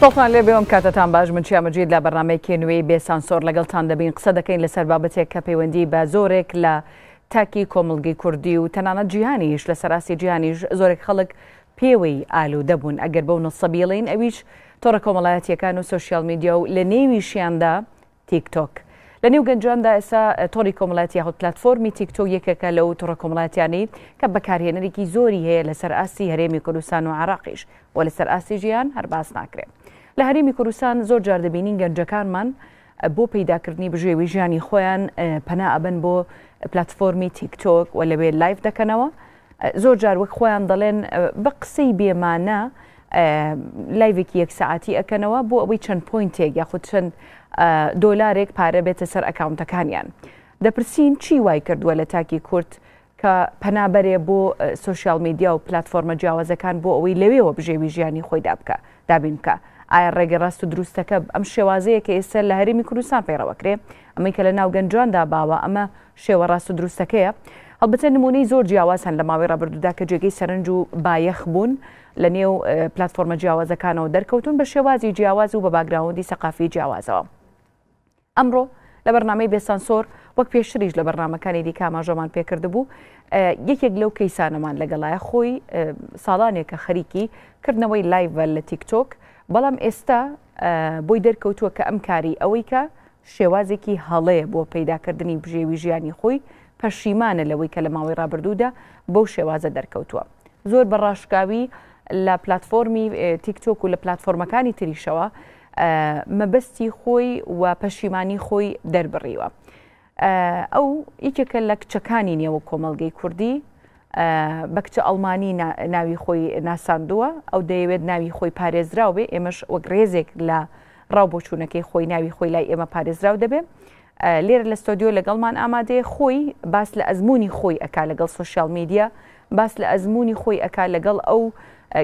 سپاسمان لێ بێم کاتتان باش من چیامەجید لە بەرنمەیەکی نوێی بێسانسۆر لەگەڵتان دەبین قسە دەکەین لەسەر بابەتێک کە پەیوەندی بە زۆرێک لە تاکی کۆمەلگی کوردی و تەنانە جیهانیش لە سەراسی جیهانیش زۆرێک خەڵک پێوەی ئالو دەبوون ئەگەر بەو نسەبیڵین ئەویش تۆڕە کۆمەڵایەتیەکان و سوسیال میدیا و لە نێوی شیاندا تیکتۆک. لە نێو گەنجاندا ئێستا تۆری کۆمەڵاتی یاخود پلتفۆمی تیکتۆ یەکەکە لەو تۆڕە کۆمەڵاتیانی کە بەکارهێنەرێکی زۆری هەیە لەسەر ئاسی هەرێمی کوردستان و عراقیش بۆ لەسەر ئاسی ژیان هەرباس ناکرێت لە هەرێمی کوردستان زۆر جاردەبینین گەنجەکانمان بۆ پەیداکردنی بژێوی ژیانی خۆیان پەنا ئەبن بۆ پلتفۆمی تیکتۆک و لەوێ لایف دەکەنەوە زۆر جار وەک خۆیان دەڵێن بە قسەی بێمانە لایڤێکی یەک سعاتی ئەەکەنەوە بۆ ئەوەی چەند پوینتێک یاخود چەند دۆلارێک پارە بێتە سەر ئەکاونتەکانیان دەپرسین چی وای کردووە لە تاکی کورت کە پەنابەرێ بۆ سوسیال میدیا و پلتفۆرمە جیاوازەکان بۆ ئەوەی لەوێەوە بژێوی ژیانی خۆیدا بکە دابین بکە ئایا ڕێگە ڕاست و دروستەکە ئەم شێوازەیە کە ئێستا لە هەرمی کوردستان پەیڕەوەکرێ ئەمەی کە لە ناو گەنجاندا باوە ئەمە شێوە ڕاست و دروستەکەیە هەڵبەتە نمونەی زۆر جیاواز هەن لە ماوەی ڕبردودا کە جێگەی سەرنج و بایەخ بوون لە نێو پلتفۆرمە جیاوازەکانەوە دەرکەوتون بە شێوازی جیاواز و بە باگراوەندی سەقافی جیاوازەوە. ئەمڕۆ لە بەرنامەی بێسانسۆر وەک پێشریش لە بەرنمەکانی دیکە ماژۆمان پێکرد بوو یەکێک لەو کەیسانەمان لەگەڵایە خۆی ساڵانێکە خەریکی کردنەوەی لایڤە لە تیکتۆک بەڵام ئێستا بۆی دەرکەوتووە کە ئەم کاری ئەوەی کە شێوازێکی هەڵەیە بۆ پەیداکردنی بژێوی ژیانی خۆی پەشیمانە لەوەی کە لە ماوەی ڕابردوودا بەو شێوازە دەرکەوتووە زۆر بەڕاشکاوی لە پلتفۆمی تیکتۆک و لە پلتفۆرمەکانی تریشەوە مەبەستی خۆی و پەشیمانی خۆی دەربڕیوە. ئەو ئیکێکە لە کچەکانی نیەوە کۆمەلگەی کوردی بە کچە ئەڵمانی ناوی خۆی ناساندووە ئەو دەیەوێت ناوی خۆی پارێزراو بێ ئێمەش وەگرێزێک لە ڕاوبچوونەکەی خۆی ناوی خۆی لای ئێمە پارێزراو دەبێ لێرە لە ستۆدیۆ لەگەڵمان ئامادەیە خۆی باس لە ئەزمموی خۆی ئەکا لەگەڵ سوسیال میدیا باس لە ئەزمموی خۆی ئەکا لەگەڵ ئەو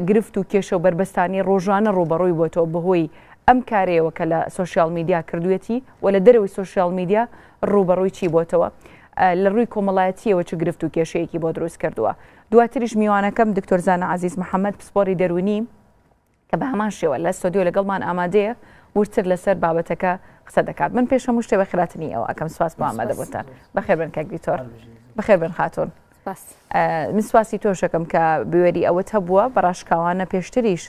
گرفت و کێشە و بربەستانی ڕۆژانە ڕوبەڕۆی بۆتەوە بەهۆی ئەم کارەیەوە کە لە سوۆسیال میدیا کردوێتی و لە دەرەوەی سوۆسیال میدیا ڕوبەڕووی چی بۆتەوە لە ڕووی کۆمەڵایەتیەوە چ گرفت و کێشەیەکی بۆ دروست کردووە دواتریش میوانەکەم دکتۆر زانە عزیز محەممەد پسپۆری دەرونی کە بە هەمان شێوە لە سۆدیۆ لەگەڵمان ئامادەیە ورتر لەسەر بابەتەکە قسە دەکات من پێش هەموو شتێ بە خلاتنی ئەوە ئەەکەم سواس بۆ ئامادەبووتان بەخێ بن کەک دیتۆر بەخێ بن خاتون من سواسی تۆشەکەم کە بوێری ئەوەت هەبووە بەڕاشکاوانە پێشتریش.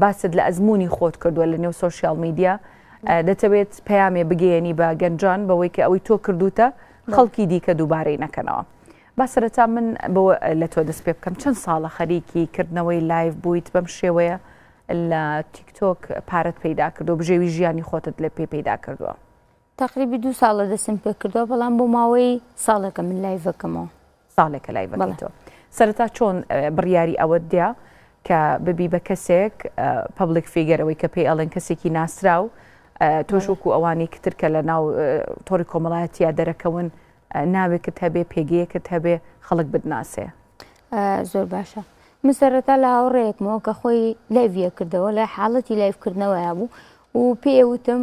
باست لە ئەزمموی خۆت کردووە لە نێو سوۆسیال میدیا دەتەوێت پەیامێ بگەێنی بە گەنجان بەوەی کە ئەوەی تۆ کردوتە خەڵکی دیکە دووبارەی نەکەنەوە. باسەرەتا من لە تۆ دەست پێ بکەم چەند ساڵە خەریکی کردنەوەی لایف بوویت بەم شێوەیە لە تیکتۆک پارەت پیدا کردو بژێوی ژیانی خۆتت لە پێ پیدا کردووە. تقریبی دو ساڵە دەسم پێ کردووە بەڵام بۆ ماوەی ساڵەکە من لایڤەکەمەوە ساڵێکە لای بڵێتەوە. سەرتا چۆن بڕیاری ئەوەت دیا کە ببی بە کەسێک پبلک فیگەرەوەی کە پێی ئەڵێن کەسێکی ناسرااو تۆشوەکو ئەوانی کتر کە لە ناو تۆری کۆمەڵایەتیا دەرەکەون ناوێکت هەبێ پێگەیەکت هەبێ خەڵک بدناسێ زۆر باشە. مسەرەتا لە هاوڕێکمەوە کە خۆی لایڤە کردەوە لە حاڵەتی لایفکردنەوەیە بوو و پێوتم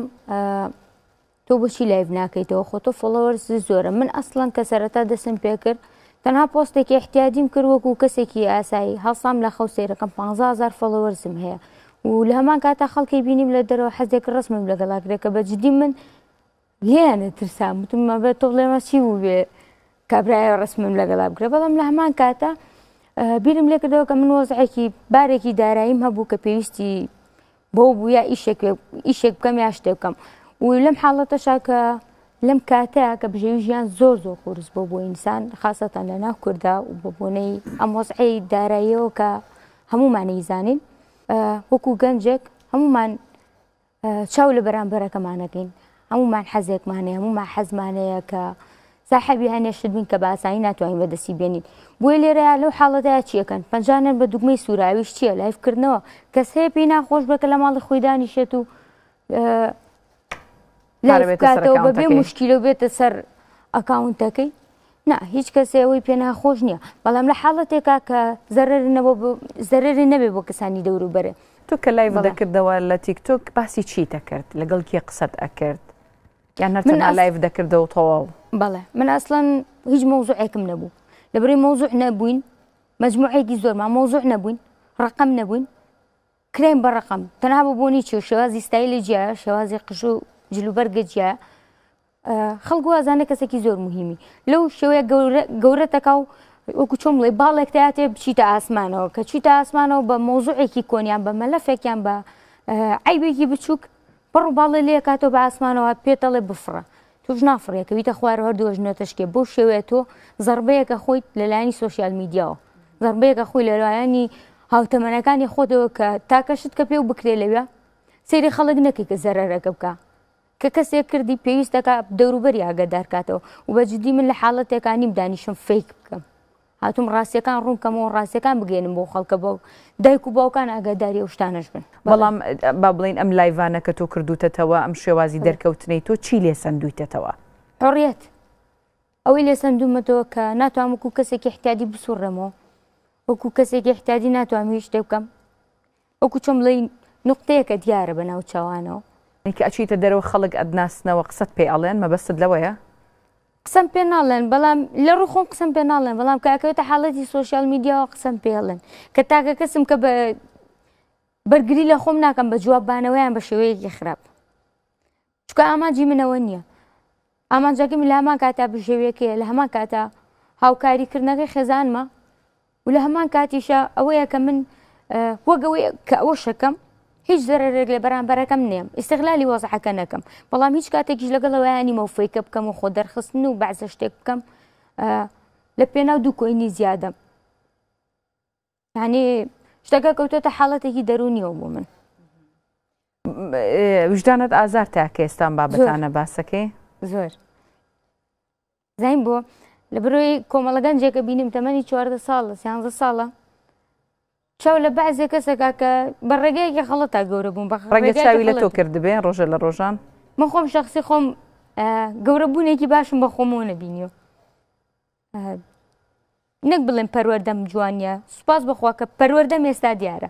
تۆ بەشی لایڤ ناکەیتەوە خۆ تۆ فڵەوەرز زۆرە من ئەسڵەن کە سەرەتا دەسم پێ کرد تەنها پۆستێکی احتیادیم کرد وەکو کەسێکی ئاسایی هەڵسام لە خەوسێرەکەم 150زار فڵەوەرزم هەیە و لە هەمان کاتا خەڵکی بینیم لە دەرەوە حەزێک ڕسمم لەگەڵا کرێکە بە جدی من هیانە ترسام وتممە بە تۆ بڵێمە چی بوو بێ کابراایە ڕسمم لەگەڵا بگرێ بەڵام لە هەمان کاتە بیرم لێ کردەوە کە من وەزعێکی بارێکی داراییم هەبوو کە پێویستی بۆ بووە ئیشێک بکەم یا شتێ بکەم و لەم حاڵەتەشا کە لەم کاتەیە کە بژێوی ژیان زۆر زۆر قورس بۆ بۆ ئینسان خاستان لە ناو کووردا و بۆ بۆنەی ئەم وەزعی داراییەوە کە هەمومانەی زانین وەکو گەنجێک هەمومان چاو لە بەرامبەرەکەمانەکەین هەمومان حەزێکمانەیە هەمومان حەزمانەیە کە ساحبی هەنێشت بین کە باسانی ناتوانین بەدەسی بێنین بۆی لێرەیە لەو حاڵەتەیە چیەکەن پەنجانن بە دوگمەی سوراویش چییە لایفکردنەوە کەس هەیە پێی ناخۆش بکە لە ماڵی خۆیدانیشێت و لەکاتەوە بەبێ مشکیلە بێتە سەر ئەکاونتەکەی نا هیچ کەسێ ئەوەی پێ ناخۆش نییە بەڵام لە حاڵەتێکا کە زەرری نەبێ بۆ کەسانی دەوروبەرە تۆ کە لای بەدەکردەوە لە تیکتۆک باسی چی دەکرد لەگەڵ کێ قسەت ئەکرد یان من لایف دەکردەوە تەواو بەڵێ من ئەسلان هیچ مۆزوعێکم نەبوو لەبری مۆزوع نەبووین مجموعێکی زۆرمان مۆزوع نەبووین ڕقم نەبووین کرێن بە ڕقم تەنها بۆ بۆنی چێ شێوازی ستایلی جیا شێوازی قژ و جلوبەرگە جیە خەڵگو ئازانە کەسێکی زۆر مهمی لەو شێوەیە گەورە تەکاو وەکو چۆم بڵێ باڵێک تاتێ بچیتە ئاسمانەوە کە چیتە ئاسمانەوە بە مۆزوعێکی کۆنیان بە مەلەفێکیان بە عیبێکی بچووک بڕ باڵێ لێ کاتۆ بە ئاسمانەوە پێتەڵێ بفرە توش نافڕێکەویتە خوار هەردووە ژنەتەشکێ بۆ شێوێت تۆ زربەیەکە خۆیت لەلایانی سوۆسیال میدیاوە زربەیەکە خۆی لەلایانی هاوتەمەنەکانی خۆتەوە کە تاکەشت کە پێ و بکرێ لەوێ سری خەڵک نەکەی کە زەرەرەکە بکە کە کەسێک کردی پێویستەکە دەوروبەری ئاگدارکاتەوە و بەجددی من لە حاڵەتێکانیم دانیشم فیک بکەم هاتوم ڕاستیەکان ڕوونکەمەوە ڕاستیەکان بگەێنم بۆ خەڵکە بۆ دایک و باوکان ئاگاداری و شتانش بن بەڵام با بڵین ئەم لایڤانە کە تۆ کردوتەتەوە ئەم شێوازی دەرکەوتنەی تۆ چی لێ سندویتەتەوە حڕێت ئەوەی لێ سندومەتەوە کە ناتوانم وکو کەسێکی احتیادی بسوڕێمەوە وەکو کەسێکی احتیادی ناتوانم هیچ شتێ بکەم وەکو چۆم لەی نقطەیەکە دیارە بە ناو چاوانەوە نیکە ئەچیتە دەرەوە خەڵک ئەدناسنەوە قسەت پێ ئاڵێن مەبەست لەوەیە؟ قسم پێ ناڵێن بەڵام لە ڕوخۆم قسم پێ ناڵێن بەڵام کاکەوێتە حاڵەتی سوۆسیال میدییاەوە قسم پێڵێن کە تاکە کەسم کە بە بەرگری لە خۆم ناکەم بە جواببانەوەیان بە شێوەیەکی خراپ چکە ئاماجی منەوە نییە ئامانجەکەم لە هەمان کاتا بژێوەیەکەیە لە هەمان کاتا هاوکاریکردنەکەی خێزانمە و لە هەمان کاتیشە ئەوەیە کە من وەگەوەی کە ئەوە شەکەم هیچ زەرێک لە بەرامبەرەکەم نێم ئستغلالی وەزحەکە نەکەم بەڵام هیچ کاتێکیش لەگەڵەوەیانی مەوفیکە بکەم و خۆ دەرخستن و بەعزە شتێک بکەم لە پێناو دوو کۆینی زیادەم یعنی شتەکە کەوتێتە حاڵەتێکی دەرونیەوە بۆ من وجدانت ئازار تاکە ئێستان بابەتانە باسەکەی زۆر زین بۆ لە بروی کۆمەڵگەنجێکە بینیم تەمەنی چواردە ساڵە سیانزە ساڵە چاو لە بەعزێ کەسەکە کە بە ڕێگەیەکی خەڵەتا گەورە بووم بە ڕێگە چاوی لە تۆ کردبێ ڕۆژە لە ڕۆژان من خۆم شخصی خۆم گەورەبوونێکی باشم بە خۆمەوە نەبینیەوە نەک بڵێن پەروەەردەم جوانیە سوپاس بخوا کە پەروەەردەم ئێستا دیارە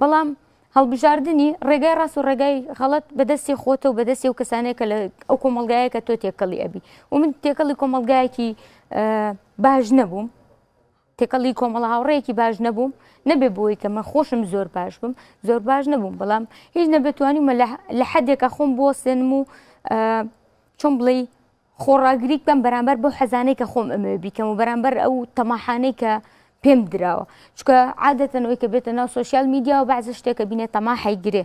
بەڵام هەڵبژاردننی ڕێگای ڕاست و ڕێگای خەڵەت بەدەستی خۆتە و بەدەستی و کەسانێک کە لە ئەو کۆمەلگایە کە تۆ تێکەڵی ئەبی و من تێکەڵی کۆمەلگایەکی باش نەبووم تێکەڵی کۆمەڵ هاوڕەیەکی باش نەبووم نەبێ بۆی کە من خۆشم زۆر باش بم زۆر باش نەبووم بەڵام هیچ نەبێتوانیمە لە حدێکە خۆم بۆ سێنم و چۆن بڵێ خۆڕاگریک بم بەرامبەر بۆ حەزانەی کە خۆم ئەمە بیکەم و بەرامبەر ئەو تەماحانەی کە پێم درراوە چکە عادەتەنەوەی کە بێتە ناو سوسیال میدیا و بەعزە شتێکە بینێت تەماحی گرێ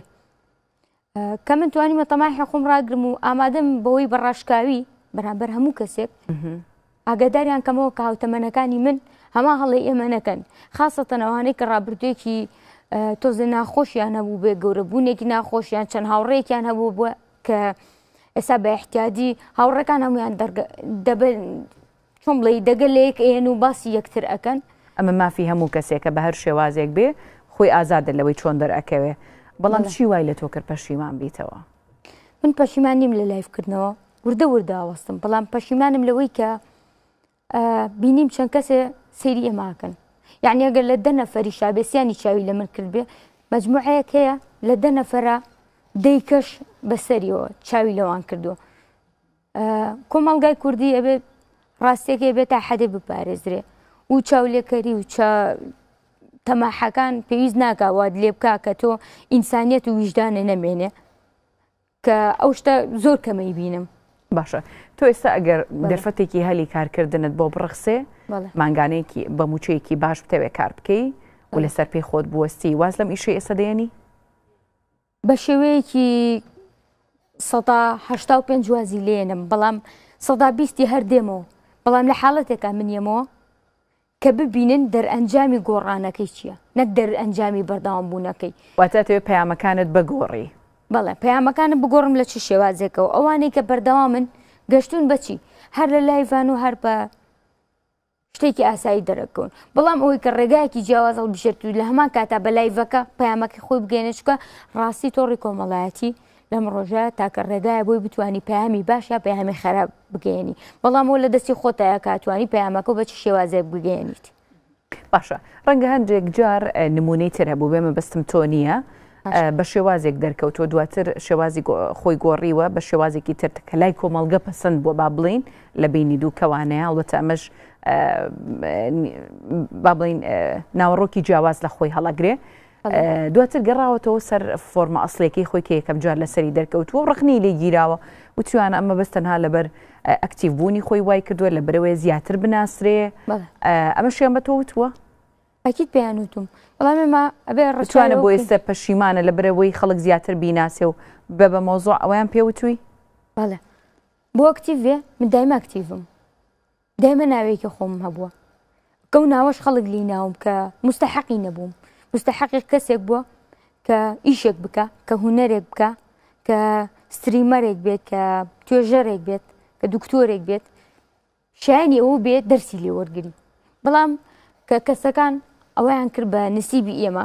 کە من توانیمە تەماحی خۆم ڕاگرم و ئامادەم بەوەی بەڕاشکاوی بەرامبەر هەموو کەسێک ئاگداریان کەمەوە کە هاوتەمەنەکانی من هەما هەڵی ئێمە نەکەن خاصەتەن ئەوانەی کە ڕابردوێکی تۆزە ناخۆشیان هەبوو بێ گەورەبوونێکی ناخۆشیان چەند هاوڕێکیان هەبوو بووە کە ئێستا بە احتیادی هاوڕەکان هەمویان دەبن چۆن بڵێ دەگەلێک ئێن و باسی یەکتر ئەەکەن ئەمە مافی هەموو کەسێکە بە هەر شێوازێک بێ خۆی ئازادە لەوەی چۆن دەرەکەوێ بەڵام چی وای لە تۆ کرد پەشیمان بیتەوە من پەشیمان نیم لە لایفکردنەوە وردە وردە ئاوەستم بەڵام پەشیمانم لەوەی کە بینیم چەند کەسێ سەیری ئێماکەن یعنی ئەگەر لە دە نەفەری شابێسیانی چاوی لە من کرد بێ مجموعەیەک هەیە لە دە نەفەرە دەیکەش بەسەریەوە چاوی لەوان کردووە کۆمەلگای کوردی ئەبێ ڕاستێک ئەبێت تا حەدێ بپارێزرێ و چاولێکەری و تەماحەکان پێویست ناکاوات لێ بک کە تۆ ئینسانیت و ویژدانە نەمێنێ کە ئەو شتە زۆر کەمەی بینم باشە تۆ ئێستا ئەگەر دەرفەتێکی هەلی کارکردنت بۆ بڕخسێ ماگانەیەکی بە موچەیەکی باش بتەوێ کار بکەی و لەسەر پێی خۆت بوەستی واز لەم ئیشی ئێستا دێنی بە شێوەیەکی 1950 وازی لێنم بەڵام سەدا بیستی هەر دێمەوە بەڵام لە حاڵەتێکە منیەمەوە کە ببینن دەرئەنجامی گۆڕانەکەی چییە نەک دەرئەنجامی بەرداوام بوونەکەی واتەوێت پەیامەکانت بەگۆڕی بەڵێ پەیامەکانم بگۆڕم لە چ شێوازێکەوە ئەوانەی کە بەردەوا من گەشتون بەچی هەر لە لایڤان و هەر بە شتێکی ئاسایی دەرەکەون بەڵام ئەوەی کە ڕێگایەکی جیاوازڵ بژێت و لە هەمان کاتا بە لایڤەکە پامەکە خۆی بگەێنشکە ڕاستی تۆڕی کۆمەڵایەتی لەم ڕۆژە تاکە ڕێگایە بۆی بتانی پامی باش یا پێهامی خەراب بگەێنی بەڵام ئەو لە دەستی خۆتایە کاتوانی پامەکە بەچ شێوازێ بگەێنیت. باشە ڕەنگە هەندێک جار نمونەی تر هەبوو بێمە بەستم تۆ نییە. بە شێوازێک دەرکەوتۆ دواتر شێوازی خۆی گۆڕیوە بە شێوازێکی تر کە لای کۆمەڵگە پەسەند بۆ با بڵین لە بینی دوو کەوانەیە وەتە ئەمەش با بڵین ناوەڕۆکی جیاواز لە خۆی هەڵەگرێ. دواتر گەڕاوەتەوە سەر فۆرمە ئەسلێکی خۆی کە یەکەم جار لەسەری دەرکەوتووە ڕخنی لێ گیراوە وتیوان ئەمە بەستەنها لەبەر ئەکتیڤبوونی خۆی وای کردووە لە برەوەی زیاتر بناسرێ ئەمە شێمە تۆ وتوە؟ ئەکیت پێیان وتم بەڵام ئێمە ئەبێ ڕچوانە بۆ ئێستا پەشیمانە لە برەوەی خەڵک زیاتر بیناسێ و بە بە مۆزۆ ئەویان پێوتوی بەڵێ بۆ ئەکتیڤێ من دایمە ئەکتیڤم دایمە ناوێکی خۆم هەبووە کەو ناوەش خەڵک لی ناوم کە مستحەقی نەبووم مستحەقی کەسێک بووە کە ئیشێک بکە کە هوەرێک بکە کە ستریمەرێک بێت کە توێژەرێک بێت کە دکتۆرێک بێت شایانی ئەوە بێت دەرسی لێ وەرگری بەڵام کە کەسەکان ئەوەیان کرد بە نسیبی ئێمە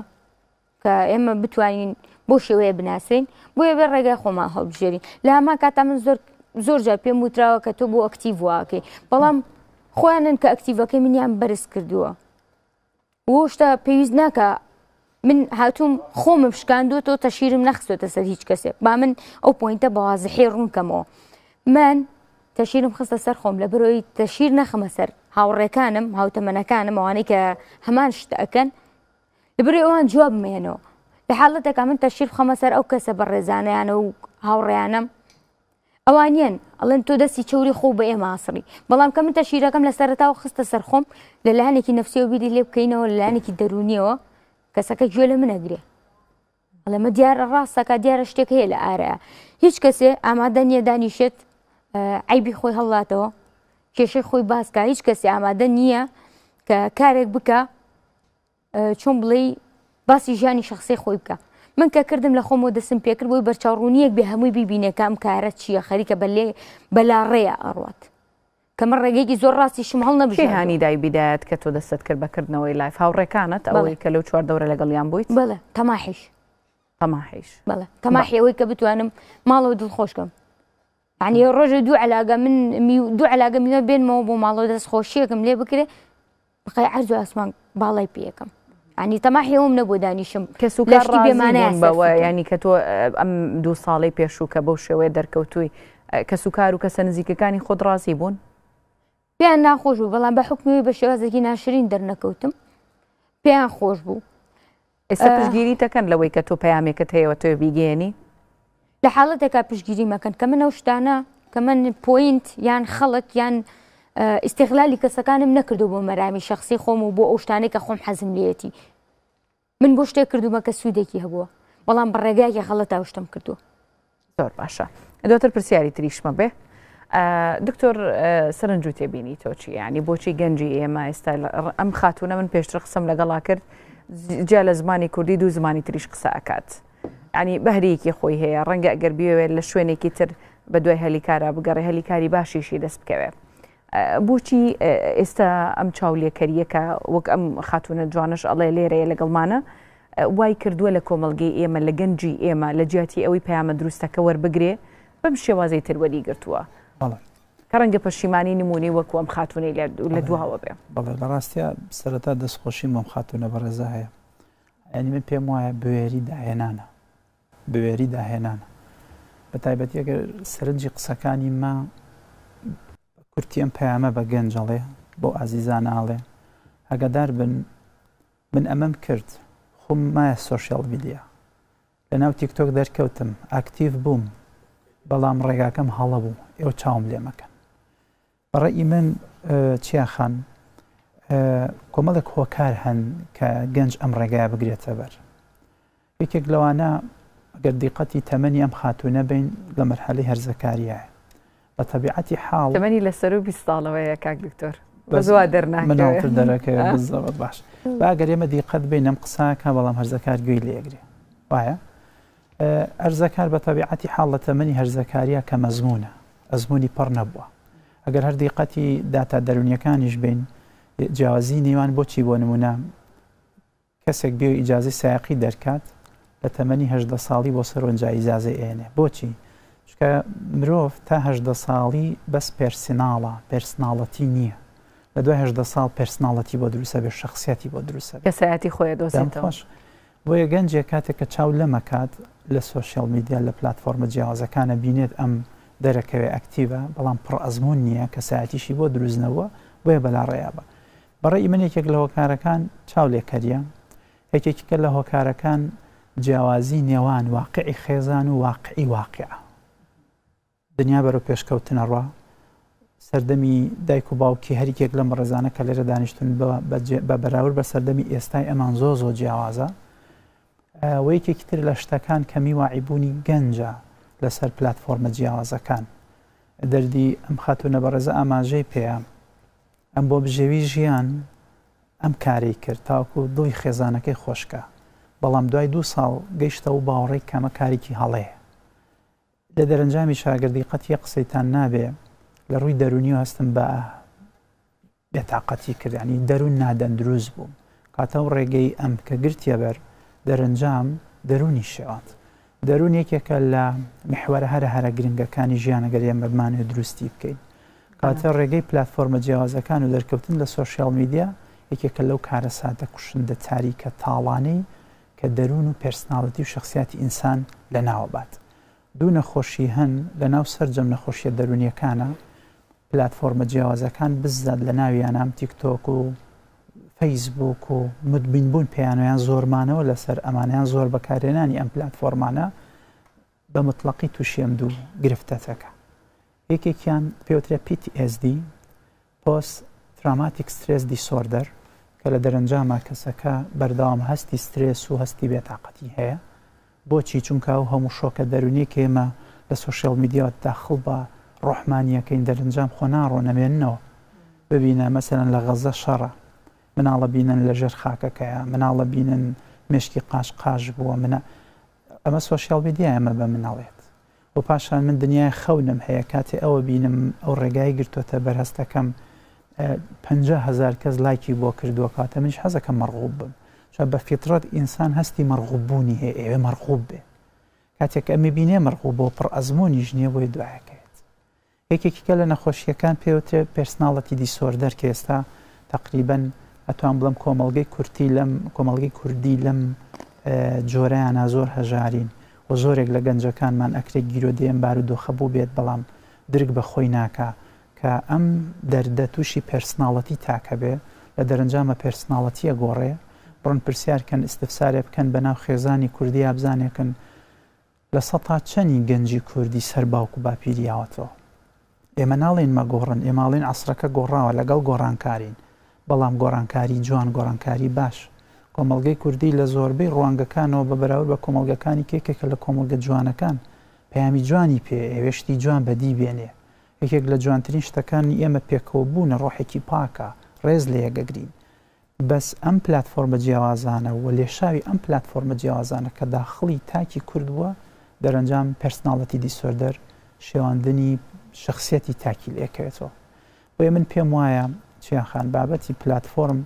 کە ئێمە بتوانین بۆ شێوەیە بناسرین بۆیە بێ ڕێگای خۆمان هەڵبژێرین لە ئەما کاتا من زۆر زۆر جار پێم وتراوە کە تۆ بۆ ئەکتیڤواکەی بەڵام خۆیانن کە ئەکتیڤەکەی منیان بەرز کردووە وشتا پێویست ناکە من هاتووم خۆمم شکاندو تۆ تەشیرم نەخستۆتە سەر هیچ کەسێ با من ئەو پوینتە بەوازحێ ڕوونکەمەوە من تەشیرم خستە سەر خۆم لە برۆی تەشیر نەخەمە سەر هاوڕێکانم هاوتەمەنەکانم ئەوانەی کە هەمان شت ئەەکەن لەبری ئەوان جواب مێنەوە لە حاڵەتێکا من تەشیر خەمە سەر ئەو کەسە بە ڕێزانیانە و هاوڕێیانم ئەوانیان ئەڵێن تۆ دەستی چوری خۆ بە ئێمە ئاسری بەڵام کە من تەشیرەکەم لە سەرتاوە خستە سەر خۆم لە لاانێکی نفسیەوە بیری لێ بکەینەوە لە لاانێکی دەرونیەوە کەسەکە گوێ لە منەگرێ ئەڵەمە دیارە ڕاستەکە دیارە شتێک هەیە لە ئارەیە هیچ کەسێ ئامادە نیە دانیشێت عیبی خۆی هەڵاتەوە کێشەی خۆی باسکە هیچ کەسی ئامادە نییە کە کارێک بکە چۆن بڵێ باسی ژیانی شخصی خۆی بکە من کە کردم لە خۆمەوە دەسم پێکرد بۆی بەرچاوڕوونیەک بێ هەمووی ببینەکەم کارە چییە خەریکە بە لێ بەلاڕێە ئەڕات کە من ڕێگەیەکی زۆر ڕاستی شم هەڵ نەبژێ هاانی دای بیدایەت کە تۆ دەست کرد بەکردنەوەی لایف هاوڕێکانت ئەوەی کە لەو چوار دەورە لەگەڵیان بوویت بڵێ تەماحیش تەماحیش بڵێ تەماحیەوەی کە بتوانم ماڵەوە دڵخۆشکم عنی ڕۆژە دوو علاگە من دوو علاگە منە بێنمەوە بۆ ماڵۆ دەستخۆشیەکەم لێ بکرێ بقای عرز و ئاسمان باڵای پێەکەم. عنی تەما هێوم نەبوو دانیشم کەس بێمانەوە ینی کە تۆ ئەم دوو ساڵی پێشوو کە بەو شێوەیە دەرکەوتوی کەس و کار و کەسە نزیکەکانی خۆ ڕازی بوون پێیان ناخۆش بوو بەڵام بە حکمی بە شێوازێکی ناشرین دەرنەکەوتم پێیان خۆش بوو ئێستا پشگیری تەکەن لەوەی کە تۆ پەیامێکت هەیەەوە تۆ بیگەێنی لە حاڵەتێکا پشگیری مەکەن کە من ئەو شتانە کە من پوینت یان خەڵک یان استیغلالی کەسەکانم نەکردو بۆ مەرامی شخصی خۆم و بۆ ئەو شتانێک کە خۆم حەزم لێتی من بۆ شتێک کردومە کە سوودێکی هەبووە بەڵام بەڕێگایکی خەڵەت تاوشتم کردو زۆر باشە دواتر پرسیاری تریشمە بێ دکتۆر سەرنج و تێبینی تۆ چی ینی بۆچی گەنجی ئێمە ئێستا ئەم خاتونە من پێشتر قسم لەگەڵا کرد جیا لە زمانی کوردی دوو زمانی تریش قسە ئەکات ینی بەهرێکی خۆی هەیە ڕەنگە ئەگەر بێوێت لە شوێنێکی تر بە دوای هەلیکارە بگەڕێ هەلیکاری باشیشی دەست بکەوێت. بۆچی ئێستا ئەم چاولێکەریەکە وەک ئەم خاتونە جوانش ئەڵێ لێرەیە لەگەڵمانە وای کردووە لە کۆمەلگەی ئێمە لە گەنجی ئێمە لە جیاتی ئەوەی پامە دروستەکە وەربگرێ بەم شێوازەی تروەری گرتووە کە ڕەنگە پەشیمانی نمونی وەکو ئەم خاتونەی لە دوهاوە بێ بەڵێ لە ڕاستە سەرەتا دەستخۆشی مەم خاتونە بەڕێزە هەیە ئەنیمە پێم وایە بێری داهێنانە بەوێری داهێنانە بە تایبەتی ئەگەر سرنجی قسەکانی ما کورتی ئەم پەیامە بە گەنجەڵێ بۆ ئازیزان ئاڵێ ئەگەدار بن من ئەمەم کرد خۆم مایە سۆشیال ویددیە لە ناو تیکتۆک دەرکەوتم ئاکتیڤ بووم بەڵام ڕێگاکەم هەڵە بوو ئێوە چاوم لێمەکەن بەڕێی من چیاخان کۆمەڵێک هۆکار هەن کە گەنج ئەم ڕێگایە بگرێتە بەر یەکێک لەوانە ئەگەر دیقەتی تەمەنی ئەم خاتوونە بین لە مەرحەلی هەرزەکاریە بە تەبیعەتی حاڵ تەمەنی لە سەر و بی ساڵەوەیە کاک دکتۆر بەزوا دەرنامناوتر دەرەکە زەوت باش باگەر ئێمە دیقەت بینم قساکە بەڵام هەرزەکار گوێی لێگرێ وایە ئەرزەکار بە تەبیعەتی حاڵ لە تەمەنی هەرزەکاریە کە مەزمونە ئەزمموی پڕ نەبووە ئەگەر هەر دیقەتی داتا دەرونیەکانیش بین جیاوازی نێوان بۆچی بۆ نمونە کەسێک بێ ئیجازی سایقی دەرکات لە تەمەنیهدە ساڵی بۆ سەرۆنجایی زیازە ئێنێ بۆچی چکە مرۆڤ تاهدە ساڵی بەس پرسناڵە پرسناڵەتی نییە لە دوهدە ساڵ پرسناڵەتی بۆ دروسە بێ شخصیەتی بۆ دروسە کەسایەتی خۆی دۆزیەوەش بۆیە گەنجێک کاتێک کە چاو لەمەکات لە سوۆسیال میدیا لە پلتفۆرمە جیاوازەکانە بینێت ئەم دەرەکەوێ ئەکتیڤە بەڵام پڕ ئەزمون نییە کەسایەتیشی بۆ دروستنەوە بۆیە بەلا ڕێیابە بەڕێ منێکێک لە هۆکارەکان چاو لێکەریە یەکێکیکە لە هۆکارەکان جیاوازی نێوان واقعی خێزان و واقعی واقع دنیا بەرە پێشکەوتنەڕە سەردەمی دایک و باوکی هەریکێک لەم ڕێزانە کە لێرە دانیشتن بە بەراورد بە سەردەمی ئێستای ئەمان زۆ زۆ جیاوازە وەیەکێکی تر لە شتەکان کەمی واعیبوونی گەنجە لەسەر پلتفۆرمە جیاوازەکان دەردی ئەم خاتونە بەڕێزە ئاماژەی پێە ئەم بۆ بژێوی ژیان ئەم کاری کرد تاکو دوی خێزانەکەی خۆشکە بەڵام دوای دو ساڵ گەیشتەوە باوەڕێک کامە کارێکی هەڵەیە لە دەرەنجامی شاگردی قەتیە قسەیتان نابێ لە ڕووی دەرونی و هەستم بە بێتاقەتی کردانی دەروون نادەن دروست بووم کاتەو ڕێگەی ئەم کە گرتیە بەر دەرەنجام دەرونی شێوات دەرون یەکێکە لە محوەرە هەرە هەرە گرنگەکانی ژیانەگەر ئێمە بمانێ درستی بکەین کاتە ڕێگەی پلتفۆرمە جیاوازەکان و دەرکەوتن لە سوۆسیال میدیا یەکێکە لەو کارە ساتە کوشندە تاریکە تاڵانەی کە دەروون و پرسناڵەتی و شخصیاتی ئینسان لە ناوەبات دوو نەخۆشی هەن لە ناو سرجەم نەخۆشیە دەرونیەکانە پلتفۆرمە جیاوازەکان بزداد لە ناویانام تیکتۆک و فەیسبوک و مدبین بوون پێیانیان زۆرمانەوە لەسەر ئەمانیان زۆر بەکارێنانی ئەم پلتفۆرمانە بە مطلقی تووشیم دوو گرفتەتەکە یەکێکیان پێوترە PTSD پۆست تراماتیک سترس دیسۆردەر کە لە دەرەنجامە کەسەکە بەرداوام هەستی سترس و هەستی بێتاقەتی هەیە بۆچی چونکە و هەموو شۆکە دەرونی کێمە لە سوۆشیل میدیات داخڵ بە ڕۆحمانیەکەین دەرنجام خۆناڕۆ نەمێننەوە ببینە مەسەرەن لە غەزە شەڕە مناڵە بینن لە ژەر خاکەکەیە مناڵە بینن مشکی قاش قاش بووە منە ئەمە سوۆشیال میدیای ئەمە بە مناڵێت و پاشان من دنیای خەونم هەیە کاتێ ئەوە بینم ئەو ڕێگای گرتوتە بەرهەستەکەم هزار کەس لایکی بۆ کردووە کاتە منش حەزەکە مەڕغوب بم بە فترەت ئینسان هەستی مەرغوببوونی هەیە ئێوە مەرغوب بێ کاتێک ئەمە بینێ مەرغوب بۆ پڕ ئەزمۆنی ژنیە بۆی دوعاکەێت یەکێکیکە لە نەخۆشیەکان پێوترێ پرسناڵەتی دیسۆر دەرکە ئێستا تقریبن ئەتوان بڵم کۆمەلگەی کورتی لەم کۆمەلگەی کوردی لەم جۆرەیانە زۆر هەژارین و زۆرێک لە گەنجەکانمان ئەکرێ گیرۆ دێن بار و دۆخە بوو بێت بەڵام درک بە خۆی ناکە کە ئەم دەردە تووشی پرسناڵەتی تاکە بێ لە دەرنجامە پرسناڵەتیە گۆڕێ بڕن پرسیارکەن ئستفسارێ بکەن بە ناو خێزانی کوردی ئابزانێکن لە سە تا چەنی گەنجی کوردی سەر باوکو باپیریاوەتەوە ئێمە ناڵێن مەگۆڕن ئێماڵین ئاسرەکە گۆڕاوە لەگەڵ گۆڕانکارین بەڵام گۆڕانکاری جوان گۆڕانکاری باش کۆمەلگەی کوردی لە زۆربەی ڕوانگەکانەوە بە بەراورد بە کۆمەلگەکانی کێکێکە لە کۆمەلگە جوانەکان پەیامی جوانی پێ ئێوێشتی جوان بەدی بێنێ یەکێک لە جوانترین شتەکانی ئێمە پێکەوە بوونە ڕۆحێکی پاکە ڕێز لە یەگەگرین بەس ئەم پلتفۆرمە جیاوازانە و لێشاوی ئەم پلتفۆرمە جیاوازانە کە داخلی تاکی کردووە دەرەنجام پرسناڵەتی دیسۆردەر شێواندنی شخصەتی تاکی لەکەوێتەوە بۆ من پێم وایە چیانخان بابەتی پلتفۆرم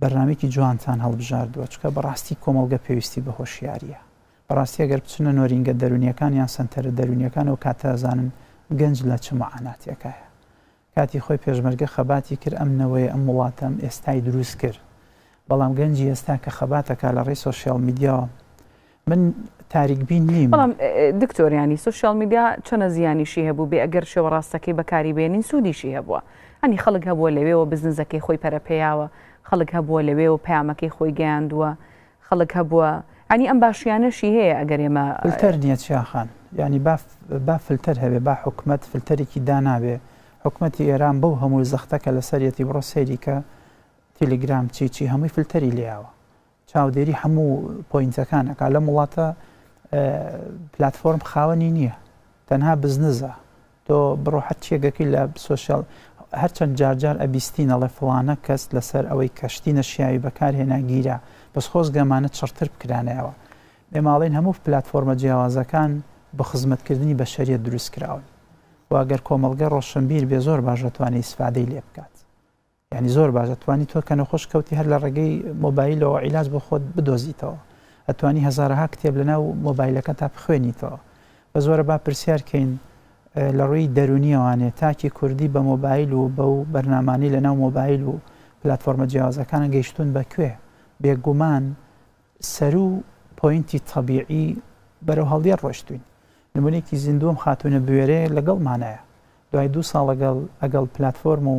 بەرنمێکی جوانتان هەڵبژاردووە چکە بەڕاستی کۆمەڵگە پێویستی بە هۆشیاریە بەڕاستی ئەگەر بچنە نۆرینگە دەرونیەکانیان سنتەرە دەرونیەکان و کاتەزانن گەنج لە چمەعاناتەکەیە کاتی خۆی پێشمەرگە خەباتی کرد ئەمنەوەی ئەم وڵاتەم ئێستای دروست کرد بەڵام گەنجی ئێستا کە خەباتەکە لە ڕێی سوۆسیال میدیاوە من تاریکبین نیم بەڵام دکتۆریانی سوسیال میدیا چەنە زیانیشی هەبوو بێ ئەگەر شێوە ڕاستەکەی بەکاری بێنین سوودیشی هەبووە ئەنی خەڵک هەبووە لەوێەوە بزنزەکەی خۆی پەرەپیاوە خەڵک هەبووە لەوێ و پامەکەی خۆی گەیاندووە خەڵک هەبووە ئەنی ئەم باشیانەشی هەیە ئەگەر ئێمە تەر نییە چیاخان ینی با فلتەر هەبێ با حکومت فلتەرێکی داناوێ حکوومەتتی ئێران بەو هەموو زەختەکە لە سەرەتی بڕۆ سەریکە تیلگرام چیچی هەمووی فلتەری لیاوە چاودێری هەموو پۆینتەکانەکە لە وڵاتە پلتفۆرم خاوەنی نییە تەنها بزنزە تۆ بڕۆ حەت چێگەکەی لە سوۆشال هەرچەند جارجار ئەبیستینەڵێ فڵانە کەس لەسەر ئەوەی کەشتی نەشیاوی بەکارهێناگیرە بەس خۆز گەمانە چڕتر بکرانەوە ئێماڵین هەموو پلتفۆرمە جیاوازەکان بە خزمەتکردنی بە شەریە دروست کراون واگەر کۆمەلگە ڕۆشنبیر بێ زۆر باشەتوانی سفادەی لێ بکات ینی زۆر باشەتوانی تۆ کە نەخۆش کەوتی هەر لە ڕێگەی مۆبایلەوە عیلاج بۆ خۆت بدۆزیتەوە ئەتوانی هزارها کتێب لە ناو مۆبایلەکە تا بخوێنیتەوە بە زۆرە با پرسیارکەین لە ڕووی دەرونیەوانێت تاکی کوردی بە مۆبایل و بەو بەرنامانی لە ناو مۆبایل و پلتفۆرمە جیاوازەکانە گەیشتون بەکوێ بێگومان سەر و پوینتی تەبیعی بەرەو هەڵدێ ڕۆشتوین نمونێکی زیندوم خاتونە بوێرێ لەگەڵمانەیە دوای دو ساڵ لەگەڵ ئەگەڵ پلتفۆرم و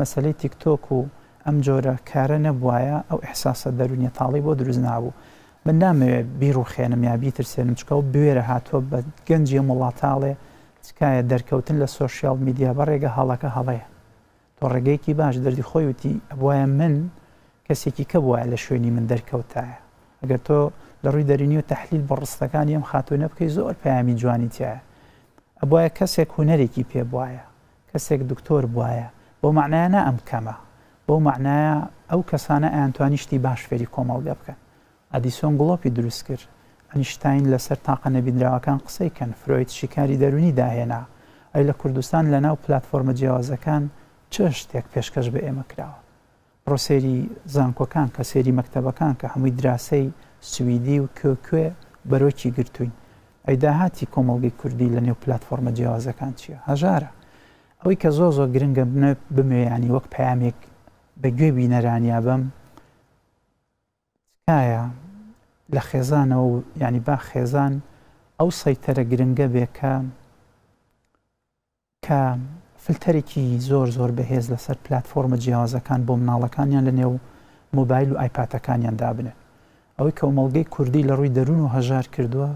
مەسلەی تیکتۆک و ئەم جۆرە کارە نەبواە ئەو احساسە دەرونیە تاڵی بۆ دروست نابوو من نامەوێت بیر و خێنم یا بیترسێنم چکە و بوێرە هاتووە بە گەنجی مڵاتاڵێ تکایە دەرکەوتن لە سوۆسیال میدیا بەڕێگە هەڵەکە هەڵەیە تۆ ڕێگەیەکی باش دەردی خۆی وتی ئەبواە من کەسێکی کە بواە لە شوێنی من دەرکەوتایە ئەگەر تۆ لە ڕووی دەرینی و تحلیل بە ڕستەکانی ئەم خاتوونە بکەی زۆر پامی جوانی تایە ئەبواە کەسێک هوەرێکی پێ وایە کەسێک دکتۆر وایە بۆ معنایانە ئەم کەمە بۆ معنایە ئەو کەسانە ئەیانتوانیشتی باش فێری کۆمەڵ لێ بکەن ئەدیسۆن گڵۆپی دروست کرد ئەنیشتین لەسەر تاقە نەبیدراوەکان قسەی کەن فرۆیت شیکاری دەرونی داهێنا ئەی لە کوردستان لە ناو پلتفۆمە جیاوازەکان چ شتێک پێشکەش بە ئێمە کراوە پرۆسێری زانکۆکان کە سێری مەکتتەبەکان کە هەمووی دراسەی سویدی و کوێ بەرۆکی گرتوین ئەیدا هاتی کۆمەڵگی کوردی لە نێو پلتفۆمە جیاوازەکان چییە هەژارە ئەوەی کە زۆ زۆ گرنگە بنە بمێیانی وەک پامێک بە گوێ بینەرانیا بەم تکایە لە خێزانەوە ینی با خێزان ئەو سەیتەرە گرنگە بێکە کە فلتەرێکی زۆر زۆر بەهێز لەسەر پلتفۆمە جیاوازەکان بۆ مناڵەکانیان لە نێو مۆبایل و ئایپاتەکانیان دابنێت ئەوەی کەومەڵگەی کوردی لە ڕووی دەروون و هەژار کردووە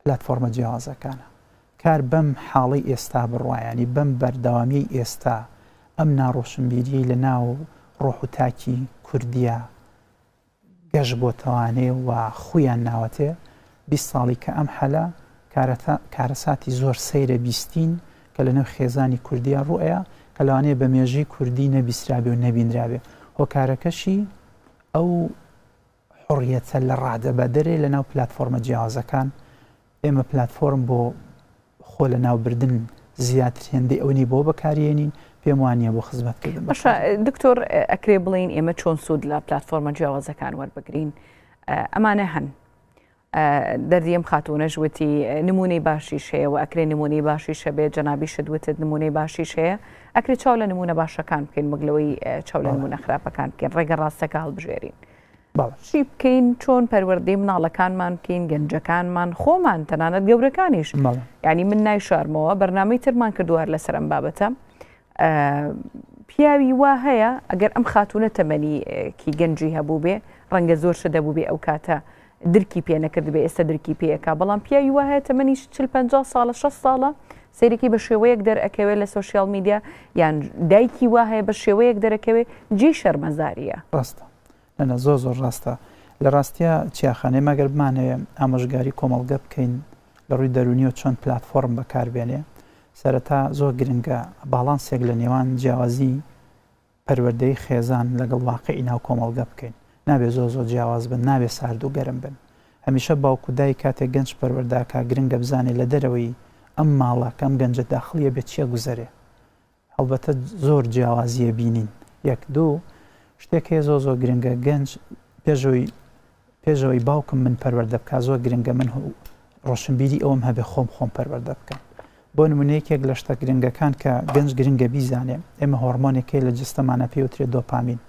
پلتفۆرمە جیاوازەکانە کار بەم حاڵی ئێستا بڕواایانی بەم بەردەوامی ئێستا ئەم ناڕۆشنبیری لە ناو ڕۆح و تاکی کوردیا گەژ بۆ تەوانێ و خویان ناوەتێ بی ساڵی کە ئەم حەلا کارەساتی زۆر سەیرە بیستین کە لە نەو خێزانی کوردیا ڕوئەیە کە لەوانێ بە مێژەی کوردی نەبیسرابێ و نەبیندرابێ هۆکارەکەشی ئەو حڕیەچە لە ڕادە بە دەرێ لە ناو پلتفۆرمە جیاوازەکان ئێمە پلتفۆرم بۆ خۆ لە ناوبردن زیاتر هێندەی ئەوەی بۆ بەکارێنین پێم وانە بۆ خزمەتکردن بەش دکتۆر ئەکرێ بڵین ئێمە چۆن سوود لە پلتفۆرمە جیاوازەکان وەربگرین ئەمانە هەن دەردیم خاتونە ژوتی نمونەی باشی شەیە و ئەکرێ نمونەی باشی شەبێ جەنابی شدوتت نمونەی باشی شەیە ئەکرێ چاو لە نمونە باشەکان بکەین مگلەوەی چاو لە نمونە خراپەکان بکەین ڕێگە ڕاستەکە هەڵبژێرین. چی بکەین چۆن پەروەردەی مناڵەکانمان بکەین گەنجەکانمان خۆمان تەنانەت گەورەکانیش ینی من نای شارمەوە بەرنمەی ترمان کردووار لە سەرم بابەتە پیاوی وا هەیە ئەگەر ئەم خاتونە تەمەنیکی گەنجی هەبوو بێ ڕەنگە زۆر شە دەبوو بێ ئەو کاتە درکی پێ نەکرد بێ ئێستا درکی پێەکە بەڵام پیاوی وا هەیە تەمەنیش 50 ساڵە 6 ساڵە سەرێکی بە شێوەیەک دەرەکەوێت لە سوسیال میدیا یان دایکی وا هەیە بە شێوەیەک دەرەکەوێت جێ شەرمەزاریە ڕاستە ئەە زۆ زۆر ڕاستە لە ڕاستە چیاخانێ مەگەر بمانەیە ئامۆژگاری کۆمەڵگە بکەین لە ڕووی دەرونیەوە چۆن پلتفۆرم بەکاربێنێ سەرەتا زۆر گرنگە باڵانسێک لە نێوان جیاوازی پەروەدەی خێزان لەگەڵ واقعی ناو کۆمەڵگە بکەین نابێ زۆ زۆر جیاواز بن نابێ سارد و گەرم بن هەمیشە باوکو دای کاتێک گەنج پەروەرداکە گرنگە بزانێ لە دەرەوەی ئەم ماڵە کەم گەنجە داخلیە بێت چیە گوزەرێ هەڵبەتە زۆر جیاوازیە بینین یەک دوو شتێک هەیە زۆ زۆ گرنگە گەنج پێشەوەی پێشەوەی باوکم من پەروەەردە بکە زۆر گرنگە من ڕۆشنبیری ئەوم هەبێ خۆم خۆم پەروەەردە بکەم بۆ نمونەیەکێک لە شتە گرنگەکان کە گەنج گرنگە بیزانێ ئێمە هۆرمۆنێکی لە جستەمانە پێوترێت دۆپامین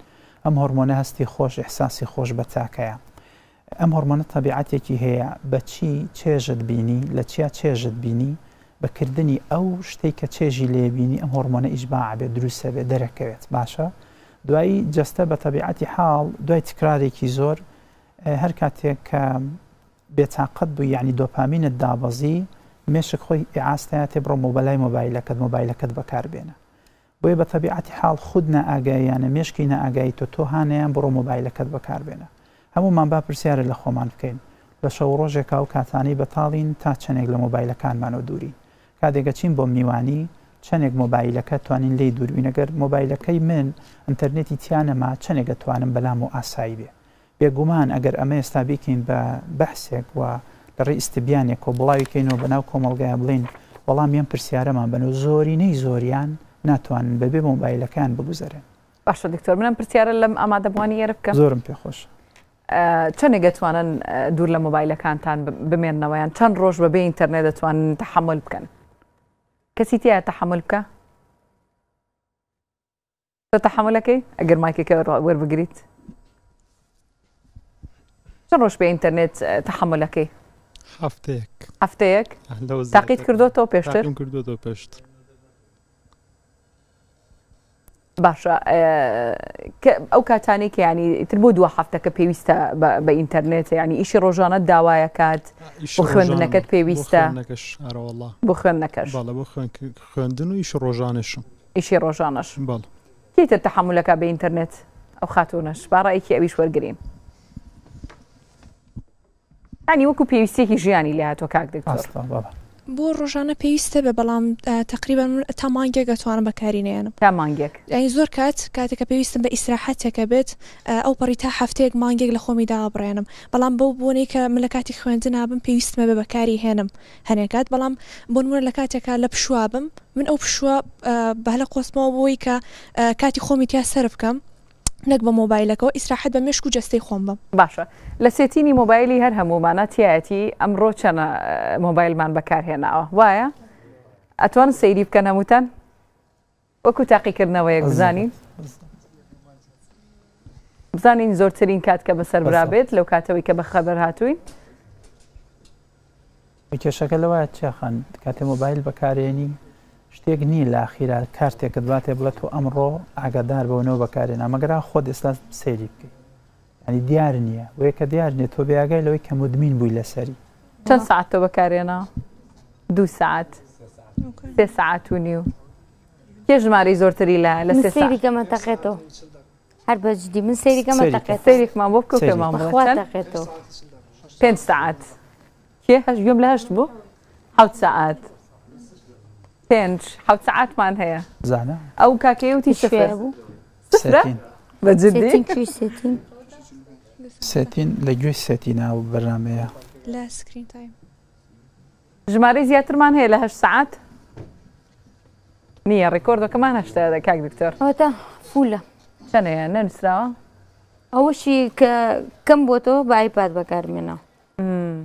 ئەم هۆرمۆنە هەستی خۆش احساسی خۆش بە تاکەیە ئەم هۆرمۆنە تەبیعاتێکی هەیە بە چی چێژت بینی لە چیا چێژت بینی بەکردنی ئەو شتێک کە چێژی لێبینی ئەم هۆرمۆنە ئیشباع بێ دروستە بێ دەرەکەوێت باشە؟ دوایی جەستە بە تەبیعەتی حاڵ دوای تکرارێکی زۆر هەر کاتێک کە بێتاقەت بوو یعنی دۆپامینت دابەزی مێشک خۆی ئاستەیە تێ بڕۆ مۆبەلای مۆبایلەکەت مۆبایلەکەت بەکار بێنە بۆی بە تەبیعەتی حاڵ خود نەئگاییانە مێشکی نەئگایی تۆ تۆ هاانیان بڕۆ مۆبایلەکەت بەکار بێنە هەمومان با پرسیارە لە خۆمان بکەین لە شەو ڕۆژێکا و کاتانی بەتاڵین تا چنێک لە مۆبایلەکانمانەوە دووری کاتێکگە چین بۆ میوانی چەندێک مۆبایلەکە توانین لی دووربینەگەر مۆبایلەکەی من ئەتەرنێتی تیانەما چەندێک دەتوانم بەلام و ئاسایی بێ بێگومان ئەگەر ئەمە ئێستا بیکەین بە بەحسێک وە لە ڕئیستبیانێک کۆ بڵاویکەینەوە بەناو کۆمەلگایە بڵین وەڵام یەم پرسیارەمان بن و زۆرینەی زۆریان ناتوانن بەبێ مۆبایلەکان بگوزارێن باشە دکتۆر منم پرسیارە لەم ئامادەبوانی یێرە بکەم زۆرم پێخۆش چەندێک دەتوانن دوور لە مۆبایلەکانتان بمێنەوەیان چەند ڕۆژ بەبێ ئینتەرنێت دەتوانن تحمل بکەن كسيتي تحمل إيه؟ آه، تحملك ايه تحمل که؟ اگر وير بجريت ور بگیرید چند روش به اینترنت تحمل که؟ هفتەیەک هەفتەیەک تاقیت کردو تۆ پێشتر کردو تۆ پێشتر باشە ئەو کاتانێک ینی تر بۆ دووە هەفتە کە پێویستە بە ئینتەرنێت ینی ئیشی ڕۆژانە داوایە کات خوێندنەکەت پێویستە بۆ خوێندنەکەش خوێندن و ئیش ڕۆژانشم ئیشی ڕۆژانش کتر تەحملەکە بە ئینتەرنێت ئەو خاتونەش باڕایکی ئەویش وەرگین. ینی وەکو پێویستێکی ژیانی لە هاتۆ کاک دەکات. بۆ ڕۆژانە پێویستە بە بەڵام تقریبان تا مانگێک دەتوانم بەکارینێنم تا مانگێک ئەین زۆر کات کاتێکە پێویستم بە ئیسراحەتێکە بێت ئەو پەڕی تا هەفتەیەک مانگێک لە خۆمی دابڕێنم بەڵام بەو بۆنێ کە من لە کاتی خوێندن نابم پێویستمە بە بەکاری هێنم هەنێکات بەڵام بۆ نورە لە کاتێکە لە پشوابم من ئەو پشوە بەهلە قۆسمەوە بۆی کە کاتی خۆمی تیا سەر بکەم نەک بە مۆبایلەکەەوە ئیسراحەت بە مشک و جستەی خۆم بم باشە لە سێتینی مۆبایلی هەر هەمومانە تایەتی ئەمڕۆ چەنە مۆبایلمان بەکارهێناوە وایە ئەتوان سەیری بکە نەموتەن وەکو تاقیکردنەوەیە بزانین بزانین زۆرترین کات کە بەسەر برابێت لەو کاتەوەی کە بە خەبەر هاتووی کێشەکە لەوە چێخەن کاتێ مۆبایل بەکارێنی شتێک نی لاخیرا کارتێکت باتێ بڵێت تۆ ئەمڕۆ ئاگادار بەونەوە بەکارێنە مەگەرا خۆت ئێستا سەیری بکەیت ئەنی دیار نییە وەیە کە دیار نیە تۆ بێگای لەوەی کە مدمین بووی لەسەری چەند ساعت تۆ بەکارێنە دو ساعت پێ ساعت و نیو یە ژماری زۆرتری لە لە سێریکە منتەقێتەوە هەر بەجددی من سەیریکە منتەقێت سەیرێکمان بۆ بکەمانخواێتەوە پێ ساعت کێ هەش گوێم لە هەشت بوو حوت ساعت. ساعات او كاكي ستين حوتسەعاتمان ستين زانە ستين ستين ستين ستين بەجددی ستين لە گوێ سێتینا و بەرنمەیە لە سکرین تایم ژمارە زیاترمان هەیە لە هە سعات نییە ڕێکۆردەکەمان هەشتا کاک دکتۆر ئەوتە فولە چەنەیە نەنووسراوە ئەوەشی کە کەم بۆ بكار منه امم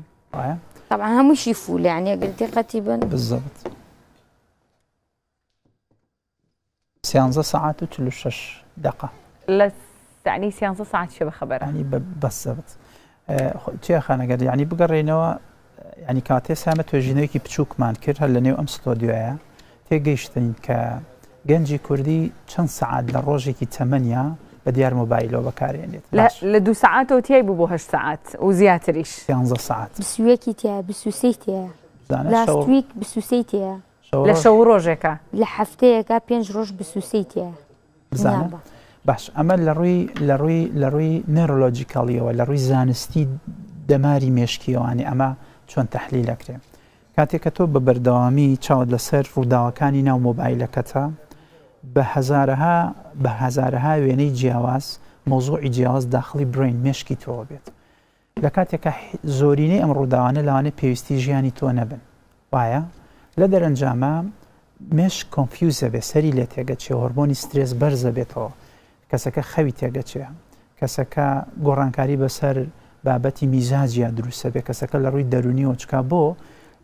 طبعا هم شي فول يعني قلتي قتيبا بالضبط سيانزا ساعات و شش دقة لا يعني سيانزا ساعات شو بخبر يعني بالضبط أه تي خانا قال يعني بقرينو يعني كاتي سامت توجينوي كي بتشوك مان كير هل لنيو ام ستوديو ايا تي قيشتين كا جنجي كوردي چن ساعات لروجي كي تمانيا بديار موبايل بكاري يعني لا لدو ساعات او تي بو هش ساعات وزيات ريش سيانزا ساعات بس ويكي تي بس وسيتي لاست ويك بس وسيتي لە شەو ڕۆژێکە لە هەفتەیەەکە پێنج ڕۆژ بسووسیتە بزانم باش ئەمە لە ڕووی لە ڕووی لە ڕووی نێرۆلۆجییکڵیەوە لە ڕووی زانستی دەماری مێشکیەوەانی ئەمە چۆن تحلیل لەکرێ کاتێک کە تۆ بە بەردەوامی چاوت لەسەر ڕووداوەکانی ناو مۆبایلەکەتە بە هزارها بە هزارها وێنەی جیاواز مۆزوعی جیاواز داخلی برین مشکی تۆوە بێت لە کاتێکە زۆرینەی ئەم ڕووداوانە لەوانە پێویستی ژیانی تۆ نەبن وایە؟ لە دەرەنجامە مش کۆنفیوزە بێ سەری لێ تێگەچێ هۆرمۆنی سترێس بەرزە بێتەوە کەسەکە خەوی تێگەچێ کەسەکە گۆڕانکاری بەسەر بابەتی میزاجیا دروستە بێ کەسەکە لە ڕووی دەرونی وچکا بۆ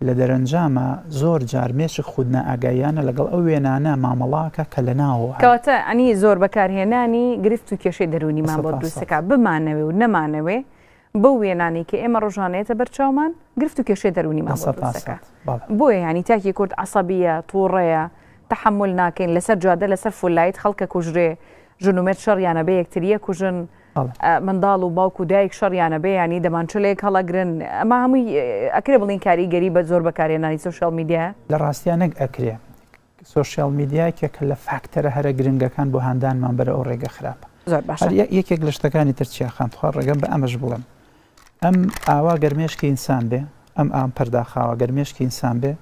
لە دەرەنجامە زۆر جارمێشی خودنە ئاگایانە لەگەڵ ئەو وێنانە مامەڵاکە کە لە ناوە کەواتە ئەنی زۆر بەکارهێنانی گرفت و کێشەی دەرونیمان بۆ دروستەکە بمانەوێ و نەمانەوێ بەو وێنانی کە ئێمە ڕۆژانەیەتە بەرچاومان گرفت و کێشێ دەرونی ماسەکە بۆیە ینی تاکی کورد عسەبیە تۆڕەیە تحمل ناکەین لەسەر جادە لەسەر فولایت خەڵکە کوژرێ ژنومێت شەڕیانە بە یەکتریە کوژن منداڵ و باوکو دایک شەڕیانە بەیانی دەمانچلەیەک هەڵەگرن ئەمە هەمووی ئەکرێ بڵین کاریگەری بە زۆر بەکارێنانی سوشال میدیا لە ڕاستیانەک ئەکرێ سوشیال میدیاکێکە لە فاکتەرە هەرە گرنگەکان بۆ هەندانمان بەرە ئەو ڕێگە خراپ یەکێک لە شتەکانی ترچیاخان خوار ڕێگەم بە ئەمەش بڵم ئەم ئاوا گەرمێشکی ئینسان بێ ئەم ئام پەرداخاوە گەرمێشکی ئینسان بێ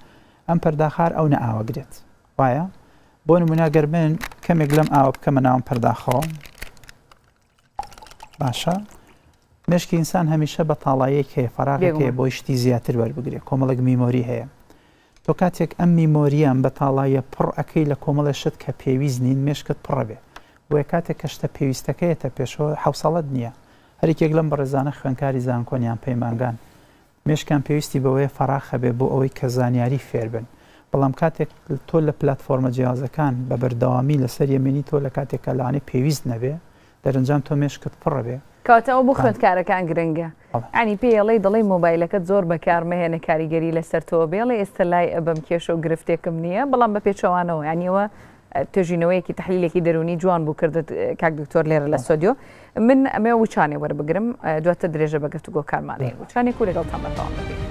ئەم پەرداخار ئەو نە ئاوەگرێت وایە بۆ نمونا گەرمێن کەمێک لەم ئاوە بکەمە ناوم پەرداخەوە باشە مشکی ئینسان هەمیشە بە تاڵایەک هەیە فراغەیە بۆ شتی زیاتر وەربگرێت کۆمەڵک میمۆری هەیە تۆ کاتێک ئەم میمۆریان بە تاڵایە پڕ ئەەکەی لە کۆمەڵە شت کە پێویست نین مشکت پڕە بێ وە کاتێک کەشتە پێویستەکەیەتە پێشەوە حوسەڵت نییە هەرێکێک لەم بەڕێزانە خوێنکاری زانکۆنیان پەیمانگان مشکان پێویستی بەوەی فەراخەبێ بۆ ئەوەی کە زانیاری فێربن بەڵام کاتێک تۆ لە پلتفۆرمە جیازەکان بە بەردەوامی لەسەر یەمێنی تۆ لە کاتێک کەلانی پێویست نەبێ دەرنجام تۆ مێشکت پڕەبێ کاتەوە بۆ خوێندکارەکان گرنگە ئەنی پێڵی دڵی مۆبایلەکە زۆر بەکارمەهێنە کاریگەری لەسەر تۆ بێڵێ ئێستا لای ئەبم کێشە و گرفتێکم نییە بەڵام بە پێچەوانەوە یانیەوە تێژینەوەیەکی كي دروني جوان بوو كاك دكتور ليرا لێرە من سۆدیۆ من ئەمێ وچانێ وەربگرم تدريجة درێژە بەگەفتگۆ کارمانەیە طيب. وچانی كولي غلطان تامەتەوە ببین.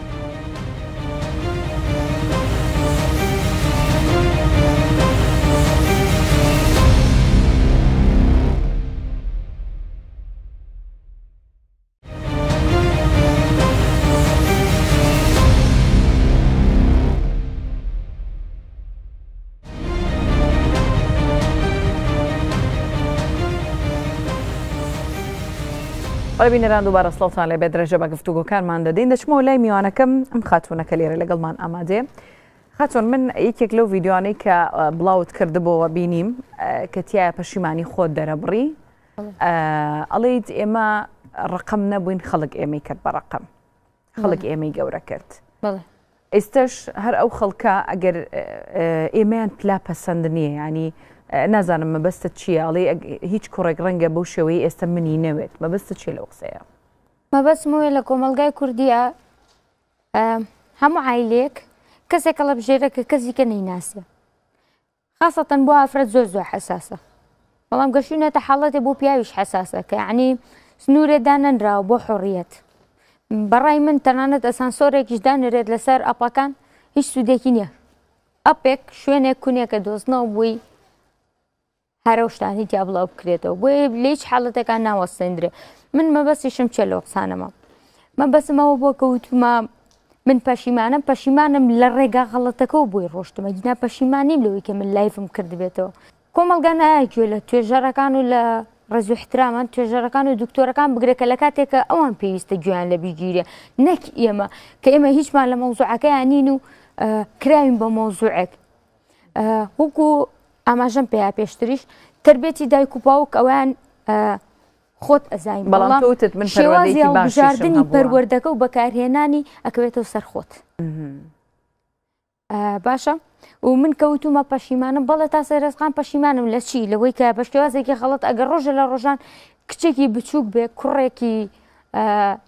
بینەران دووبارە سڵتان لێ بێ درێژە بە گفتوگۆکانمان دەدەین دەچمەوە لای میوانەکەم ئەم خاتونونەکە لێرە لەگەڵمان ئامادێ. خاتۆن من یەکێک لەو یددیوانەی کە بڵاوت کردبەوە بینیم کە تایە پەشیمانی خۆت دەرەبڕی ئەڵیت ئێمە ڕقم نەبووین خەڵک ئێمەی کرد بە ڕقم خەڵک ئێمەی گەورە کرد ئێستش هەر ئەو خەڵکە ئەگەر ئێمەیان پلا پەسەند نییە ینی نازانم مەبەستە چیاڵی هیچ کوڕێک ڕەنگە بەو شێوەی ئێستا منی نەوێت مەبەستە چی لە قسەیە مەبەسمە لە کۆمەلگای کوردیە هەموو عیلێک کەسێکە لە بژێرە کە کەسیکە نەیناسە خاستەن بۆ ئافرەت زۆر زۆر حساسە بەڵام گەشتونەتە حاڵەتێ بۆ پیاویش حساسە کە عنی سنوورێدا نەنراوە بۆ حڕیەت بەڕای من تەنانەت ئەسانسۆرێکیشدا نرێت لەسەر ئەپەکان هیچ سوودێکی نییە ئەپێک شوێنێک کونیێکە دۆستنەوە بووی هەرە شتانی تیا بڵاو بکرێتەوە بۆ لێچ حاڵەتەکان ناوەسەندرێ من مەبەستیشم چە لە قسانەمە من بەسمەوە بۆ کەوتمە من پەشیمانم پەشیمانم لە ڕێگا غەڵەتەکە و بۆی ڕۆشتمە گینا پەشیمانیم لەوەی کە من لایفم کردبێتەوە کۆمەلگا نایکوێ لە توێژەرەکان و لە ڕزوو احتراممان توێژەرەکان و دکتۆرەکان بگرێکە لە کاتێکە ئەوان پێویستە گویان لە بیگیرێ نەک ئێمە کە ئێمە هیچمان لە مەوزوعەکەیان نین و کراوین بە مۆزوعێک وەکو ئاماژەم پێیا پێشتریش تربێتی دایک و باوک ئەویان خۆت ئەزای بەڵاموتت من شێوازیژاردننی پەروەردەکە و بەکارهێنانی ئەکەوێتەوە سەرخۆت باشە و من کەوتومە پەشیمانم بەڵێ تا سەرێزخان پەشیمانم لە چی لەوەی کە بە شێوازێکی خەڵت ئەگەر ڕۆژە لە ڕۆژان کچێکی بچووک بێ کوڕێکی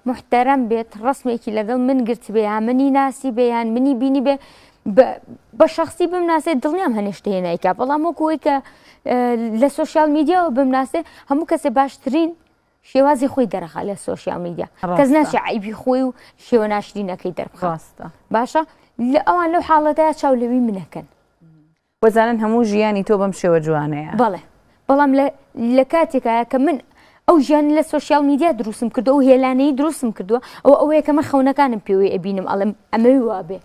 محتەرم بێت ڕسمێکی لەگەڵ من گرت بێ یا منی ناسی بێیان منی بینی بێ بە شخصی بمناسێ دڵنیام هەنیشتەیە نیکا بەڵام وەکوی کە لە سوۆسیال میدییاەوە بمناسێ هەموو کەسێ باشترین شێوازی خۆی دەرەخا لە سوۆسیال میدیا کەس ناسی عیبی خۆی و شێوە ناشرینەکەی دەرخواستە باشە لە ئەوان لەو حاڵەتەیە چاولەوی منەکەن وەزانن هەموو ژیانی تۆ بەم شێوە جوانەیە بڵێ بەڵام لە کاتێکایە کە من ئەو ژیان لە سوۆسیال میدیا دروستم کردو و هێلانەی دروستم کردووە ئەو ئەوەیە کەمە خەونەکانم پێوەی ئەبینم ئەڵم ئەمەوی وابێ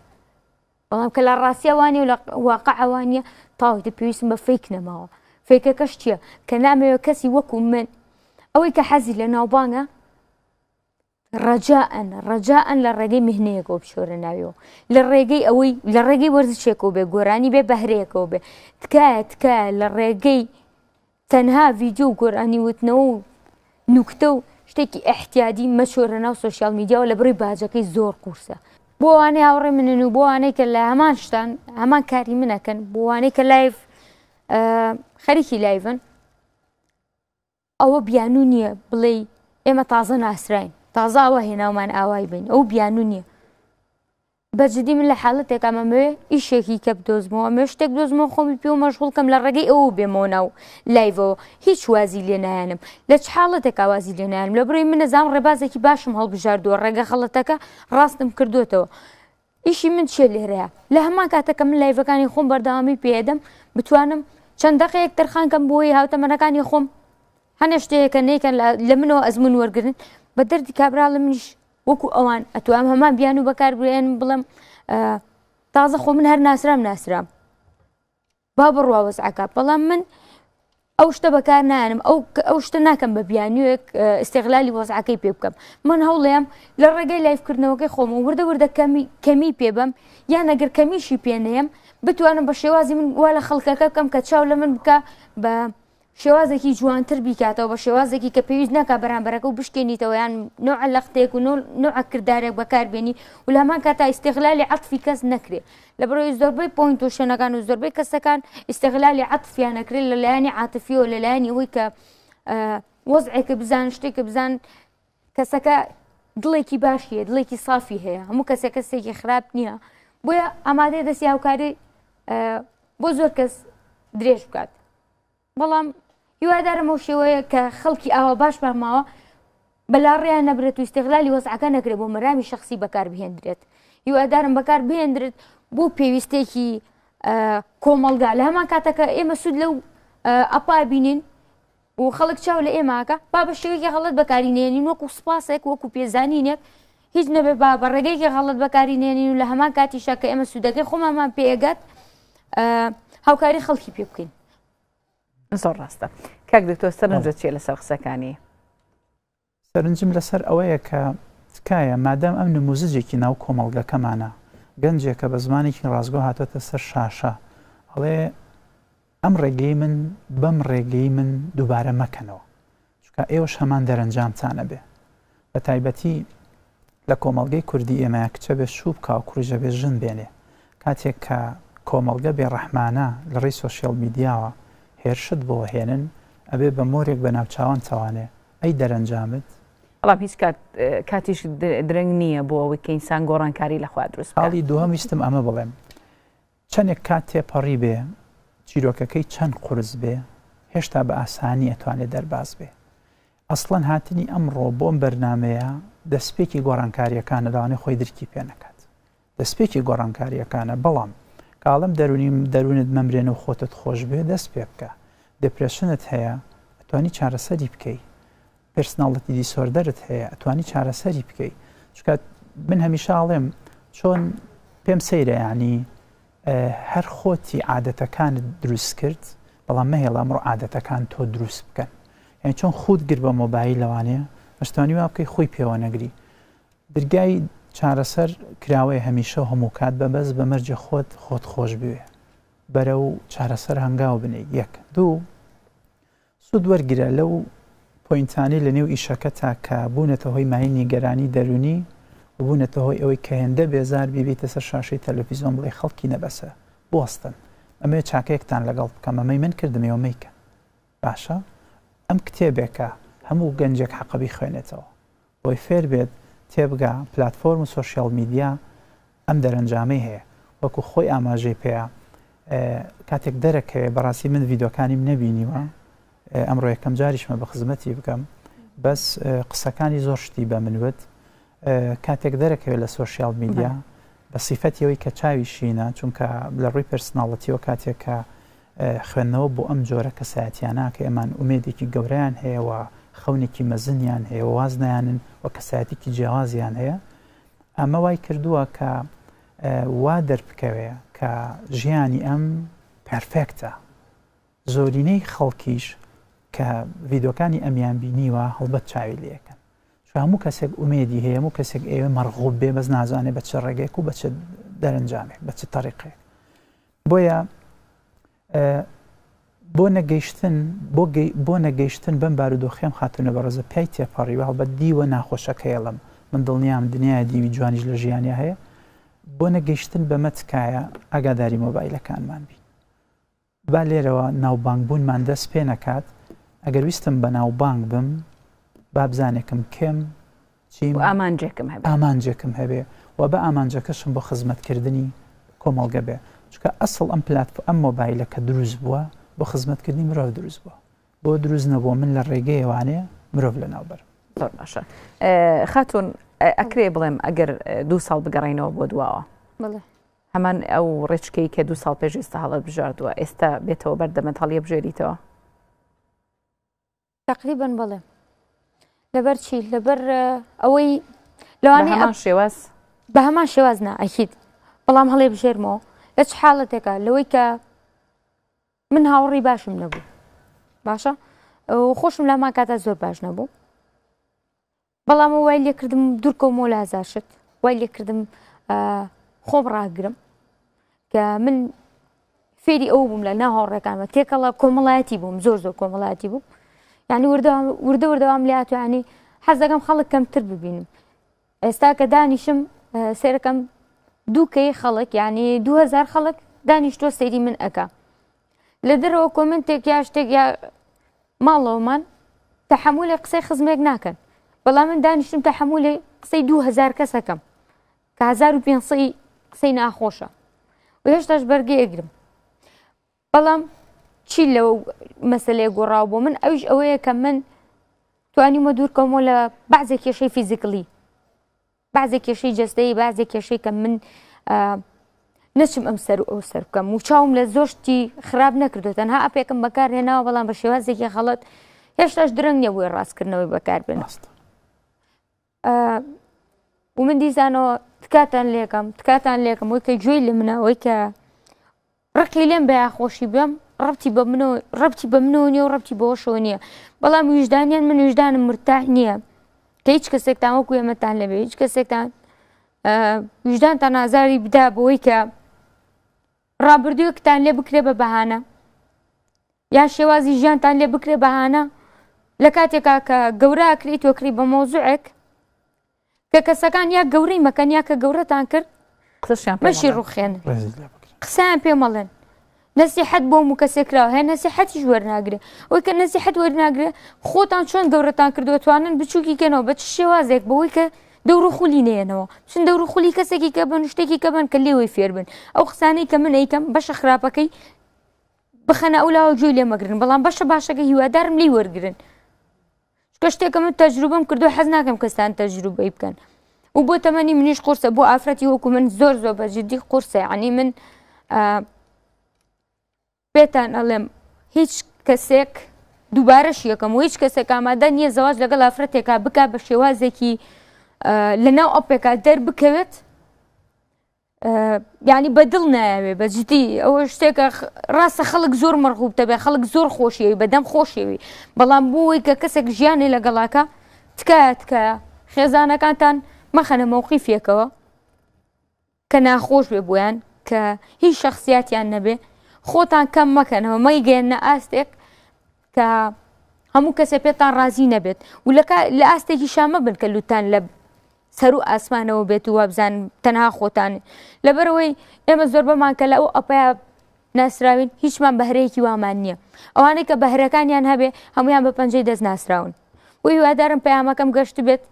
بەڵام کە لە ڕاستیەوانی و لە واقعوانە تاویتە پێویستم بە فیک نەماوە فێکە کەش چییە کە نامەوە کەسی وەکو من ئەوەی کە حەزی لە ناوبانە ڕجاەن ڕجاەن لە ڕێگەی مهنەیەکەوە بشۆرە ناویەوە لە ڕێگەی ئەوەی لە ڕێگەی وەرزشێکەوە بێ گۆرانی بێ بەهرەیەکەوە بێ تکایە تکایە لە ڕێگەی تەنها ڤیددیو و گۆرانی وتنەوە و نوکتە و شتێکی ئەحتیادی مەشۆرە ناو سوسیال میدیاەوە لە بڕی باجەکەی زۆر قورسە بۆ وانەی هاوڕێ منن و بۆ وانەی کە لە هەمان شتان هەمان کاری منەکەن بۆ وانەی کە لایف خەریکی لایڤن ئەوە بیانون نییە بڵێ ئێمە تازە ناسراین تازاوە هێناومان ئاوای بین ئەو بیانون نییە بەجددی من لە حالڵەتێک ئەمەمێ ئیشێکی کە بدۆزمەوە مێ شتێک دۆزمەوە خۆمی پێ و مەشغولکەم لە ڕێگەی ئەو بێمەوە ناو لایڤەوە هیچ وازی لێ نایەنم لە چ حاڵەتێک ئاوازی لێ نایەنم لە بڕی منەزان ڕێبازێکی باشم هەڵبژاردووە ڕێگە خەڵەتەکە ڕاستم کردوێتەوە. ئیشی من چێ لێرەیە لە هەمان کاتەکە من لایڤەکانی خۆم بەرداوامی پێدەم بتوانم چەند دقەیەک تەرخانکەم بۆی هاوتە مەنەکانی خۆم هەنە شتەیەەکە نیکەن لە منەوە ئەزمون وەرگن بە دەردی کابرا لە منیش وەکو ئەوان ئەتوام هەمان بیان و بەکاربرێن بڵم تازە خۆ من هەر ناسرام ناسرام با بڕوا وەزعکە بەڵام من ئەو شتە بەکار نانم ئەو شتە ناکەم بە بیانوێک استێغلالی وەزعەکەی پێ بکەم من هەوڵێم لە ڕێگەی لایفکردنەوەکەی خۆم و وردە وردە کەمی پێبم یان ئەگەر کەمیشی پێنێم بتوانم بە شێوازی من وا لە خەڵکەکە بکەم کە چاو لە من بکە بە شێوازێکی جوانتر بیکاتەوە بە شێوازێکی کە پێویست ناکە بەرامبەرەکە و بشکێنیتەوە یان نوع لەختێک و نوعکردارێک بەکاربێنی و لامان کاتا ئیسیغلالی عطفی کەس نەکرێت لە بەرەوەی زۆربەی پوینت و شوێنەکان و زۆربەی کەسەکان ئیسیغلالی عطفیان نەکرێت لە لایانی عاتفی و لە لایانی ئەوی کە وەزعێکە بزان شتێکە بزان کەسەکە دڵێکی باشیە دڵێکی صافی هەیە هەموو کەسێک کەسێکی خراپ نییە بۆیە ئامادەی دەستی هاوکاری بۆ زۆر کەس درێژ بکات بەڵام هیوادارم ئەو شێوەیە کە خەڵکی ئاوا باش ماماوە بەلاڕیان نەبرێت و استیغلالی وەزعەکە نەکرێت بۆ مەرامی شخصی بەکار بهێندرێت هیوادارم بەکار بهێندرێت بۆ پێویستێکی کۆمەلگا لە هەمان کاتەکە ئێمە سود لەو ئەپا بینین و خەڵک چاو لە ئێماکە با بە شێوەیەکی هەڵت بەکارینێنین وەکو سپاسێک وەکو پێزانینێک هیچ نەبێ با بە ڕێگەیەکی هەڵت بەکارینێنین و لە هەمان کاتیشە کە ئەمە سوودەکەی خۆمامان پێگات هاوکاری خەڵکی پێ بکەین زۆر ڕاستە کاک دکتۆ سەرنجە چێ لەسەر قسەکانی سەرنجم لەسەر ئەوەیە کە تکایە مادەم ئەم نموزجێکی ناو کۆمەڵگەکەمانە گەنجێکە بە زمانێکی ڕازگۆ هاتوۆتە سەر شاشە هەڵێ ئەم ڕێگەی من بەم ڕێگەی من دووبارە مەکەنەوە چکە ئێوەش هەمان دەرەنجامتانە بێ بە تایبەتی لە کۆمەلگەی کوردی ئێمە کچە بێ شوب کا و کوروژە بێ ژن بێنێ کاتێک کە کۆمەلگە بێ ڕەحمانە لە ڕێی سۆشیل میدیاوە هێرشت بۆ هێنن ئەبێ بە مۆرێک بە ناوچوان چاوانێ ئەی دەرەنجامت بەڵام هیچ کاتیش درنگ نییە بۆ ئەوەی کە ئینسان گۆڕانکاری لەخوا دروست حاڵی دووەم ویستم ئەمە بڵێم چەندێک کات تێپەڕی بێ چیرۆکەکەی چەند قرس بێ هێشتا بە ئاسانی ئەتوانێت دەرباز بێ ئەسڵەن هاتنی ئەمڕۆ بۆم بەرنمەیە دەستپێکی گۆڕانکاریەکانە داوانێ خۆی درکی پێ نەکات دەستپێکی گۆڕانکاریەکانە بەڵام کاڵم دەرونیم دەروونت مەمرێن و خۆتت خۆش بێ دەست پێ بکە دپرشنت هەیە ئەتوانی چارەسەری بکەی پرسناڵەتی دیسۆردەرت هەیە ئەتوانی چارەسەری بکەی چکات من هەمیشاڵێم چۆن پێم سەیرە ینی هەر خۆتی عادەتەکان دروست کرد بەڵام مەهێڵ ئەمڕۆ عادەتەکان تۆ دروست بکەن یعنی چۆن خودگر بە مۆبایل لەوانەیە ئەشتانی وا بکەی خۆی پێوە نەگری درگای چارەسەر کراوەی هەمیشە هەموو کات بەبەز بە مەرجە خۆت خۆت خۆش بوێ بەرە و چارەسەر هەنگاو بنێ یەک دوو سود وەرگرە لەو پۆینتانی لە نێو ئیشەکە تاکە بوونەتە هۆی مای نیگەرانی دەرونی بوونەتە هۆی ئەوەی کە هێندە بێزار بیبیتە سەر شاشەی تەلەڤیزۆن بڵێ خەڵکی نەبەسە بستن ئەمێ چاکەیەکتان لەگەڵ بکەم ئەمەی من کردمەوەمەیکە باشە ئەم کتێبێکە هەموو گەنجێک حەقبی خوێنێتەوە بۆی فێر بێت تێبگە پلتفۆرم و سوۆسیال میدیا ئەم دەرەنجامی هەیە وەکو خۆی ئاماژەی پێەیە کاتێک دەرەکەوێ بەڕاستی من یددیوکانیم نەبینیوە ئەمڕۆ یەکەم جاریشمە بە خزمەتی بکەم بەس قسەکانی زۆر شتی بە منوت کاتێک دەرەکەوێت لە سوۆسیال میدیا بە سیفەتەوەی کە چاوی شینە چونکە لە ڕووی پرسناڵەتیەوە کاتێکە خوێندنەوە بۆ ئەم جۆرە کەسایەتیانە کە ئێمان ئومێدێکی گەوریان هەیەەوە خەونێکی مەزنیان هەیە وازنیانن وە کەسایەتێکی جیاوازیان هەیە ئەمە وای کردووە کە وا دەربکەوێ کە ژیانی ئەم پەرفێکتە زۆرینەی خەڵکیش کە ڤیددیوەکانی ئەمیان بینیوە هەڵبەت چاوی لەکەن هەموو کەسێک ئومێدی هەیە و کەسێک ئێوە مەرغوب بێ بەس نازانێ بە چه ڕێگەیەک و بە دەرنجامێک بە چ تەریقێک بۆیە بۆ نەگەیشتن بۆ نەگەیشتن بم بارودۆخیم خاتونە بەڕزە پێی تێپەڕیوە هەڵبەت دیوە ناخۆشەکەیڵم من دڵنیام دنیای دیوی جوانیش لە ژیانی هەیە بۆ نەگەیشتن بەمە تکایە ئاگاداری مۆبایلەکانمان بین با لێرەوە ناوبانگبوونمان دەست پێ نەکات ئەگەر ویستم بە ناوبانگ بم با بزانێکم کێم چیم ئامانجێکم هەبێ ئامانجێکم هەبێ و بە ئامانجەکەشم بۆ خزمەتکردنی کۆمەڵگە بێ چکە ئەسڵ ئەم پلات ئەم مۆبایلەکە دروست بووە بە خزمەتکردنی مرۆڤ دروست بووە بۆ دروست نەبووە من لە ڕێگەیەوانەیە مرۆڤ لە ناوبەر باشە خاتون ئەکرێ بڵێم ئەگەر دوو ساڵ بگەڕینەوە بۆ دواوە هەمان ئەو ڕێچکەی کە دوو ساڵ پێش ئێستا حڵت بژاردووە ئێستا بێتەوە بەردەمەتاڵیە بژێریتەوە تقریبن بڵێ لەبەر چی لەبەر ئەوەی لەوانەیە شێواز بە هەمان شێوازنا ئەخید بەڵام هەڵێ بژێرمەوە لە چ حاڵەتێکە لەوەی کە من هاوڕی باشم نەبوو باشە خۆشم لە ماکاتە زۆر باش نەبوو بەڵام وای لێکردم دوورکەم و لازاشت وای لێکردم خۆم ڕاگرم کە من فێری ئەو بووم لە ناهاوڕێکانمە تێکەڵە کۆمەڵایەتی بووم زۆر زۆر کۆمەڵاتی بووم یعنی وردە وردەوام لاتوانی حەز دەکەم خەڵک کەمتر ببینم ئێستا کە دانیشم سێرەکەم دووکەی خەڵک یعنی 2000 خەڵک دانیشتۆ سەیری من ئەەکە لە دەرەوە کۆمنتێک یا شتێک یا ماڵەوەمان تە حمولی قسەی خزمێک ناکەن بەڵام من دانیشتم تە حمولی قسەی 2000 کەسەکەم کە 1500 قسەی ناخۆشە و هێشتاش بەرگی ئەگرم بەڵام چی لەو مەسلەیە گۆڕاو بۆ من ئەوش ئەوەیە کە من توانیمە دوورکەمەوە لە بەعزێک کێشەی فیزیکلی بعضێک کێشەی جستەی بعضێک کێشەی کە من نەچم ئەم سەر ئەو سەر بکەم و چاوم لە زۆشتی خراپ نەکردو تەنها ئەپێکم بەکارهێناوە بەڵام بە شێوازێکی خەڵت هێشتاش درنگ نیە بۆی ڕاستکردنەوەی بەکار بن و من دیزانەوە تکاتان لێکم تکاتان لێکم وی کە گوێی لە منەوەی کە ڕقی لێم بە یاخۆشی بم ڕبتی بە منەوە ڕبتی بە منەوە نیە و ڕبتی بۆشەوە نییە بەڵام ویژدانیان من ویژدانم مرتاح نییە کە هیچ کەسێکتان وەکو ئێمەتان لەبێ هیچ کەسێکتان ویژدانتان ئازاری بدا بۆی کە ڕابردووەکتان لێ بکرێ بە بەهانە یا شێوازی ژیانتان لێ بکرێ بەهانە لە کاتێکا کە گەورەکری تۆکری بە مۆزوعێک کە کەسەکان یا گەورەی مەکەن یا کە گەورەتان کرد مەشی ڕوخێن قسەیان پێمەڵێن نسیحەت بۆ و کەسێکراوە هەیە نسیحەتی وەرناگرێ ئەوی کە نسیحەت وەرناگرێ خۆتان چۆن گەورەتان کردووە توانن بچووکی کەنەوە بە چ شێوازێک بەوەی کە دەور خولی نێنەوە چون دەور خولی کەسێکی کە بن شتێکی کە بن کە لێوەی فێر بن ئەو قسانەی کە من ئەیکەم بەشە خراپەکەی بخەنە ئەولاوە جوێ لێ مەگرن بەڵام بەشە باشەکە هیوادارم لی وەرگن کە شتێکە من تەجروبم کردو حەز ناکەم کەستان تەجروبەی بکەن و بۆ تەمەنی منیش قرسە بۆ ئافرەتی وەکو من زۆر زۆر بەجددی قرسە عنی من پێتان ئەڵێم هیچ کەسێک دووبارەش یەکەم و هیچ کەسێک ئامادە نییە زەواز لەگەڵ ئافرەتێکا بک بە شێوازێکی لە ناو ئەپێکا دەربکەوێت ینی بەدڵ ناوێ بە جدی ئەوە شتێکە ڕاستە خەڵک زۆر مەرغوب دەبێ خەڵک زۆر خۆشیەوەی بەدەم خۆشیێوی بەڵام بۆی کە کەسێک ژیانی لەگەڵاکە تکایە تکایە خێزانەکانتان مەخەنە مەوقیفێکەوە کە ناخۆش بێ بۆیان کە هیچ شخصیاتیان نەبێ خۆتان کەم مەکەنەوە مەیگەێنە ئاستێک کە هەموو کەسە پێتان ڕازی نەبێت و لە ئاستێکی شامە بن کە لوتان لە سەر و ئاسمانەوە بێت و وابزان تەنها خۆتان لەبەرەوەی ئێمە زۆر بەمان کە لە ئەو ئەپیا ناسراوین هیچمان بەهرەیەکی وامان نییە ئەوانەی کە بەهرەکانیان هەبێ هەمویان بە پەنجەی دەست ناسراون بۆی هوادارم پەیامەکەم گەشت بێت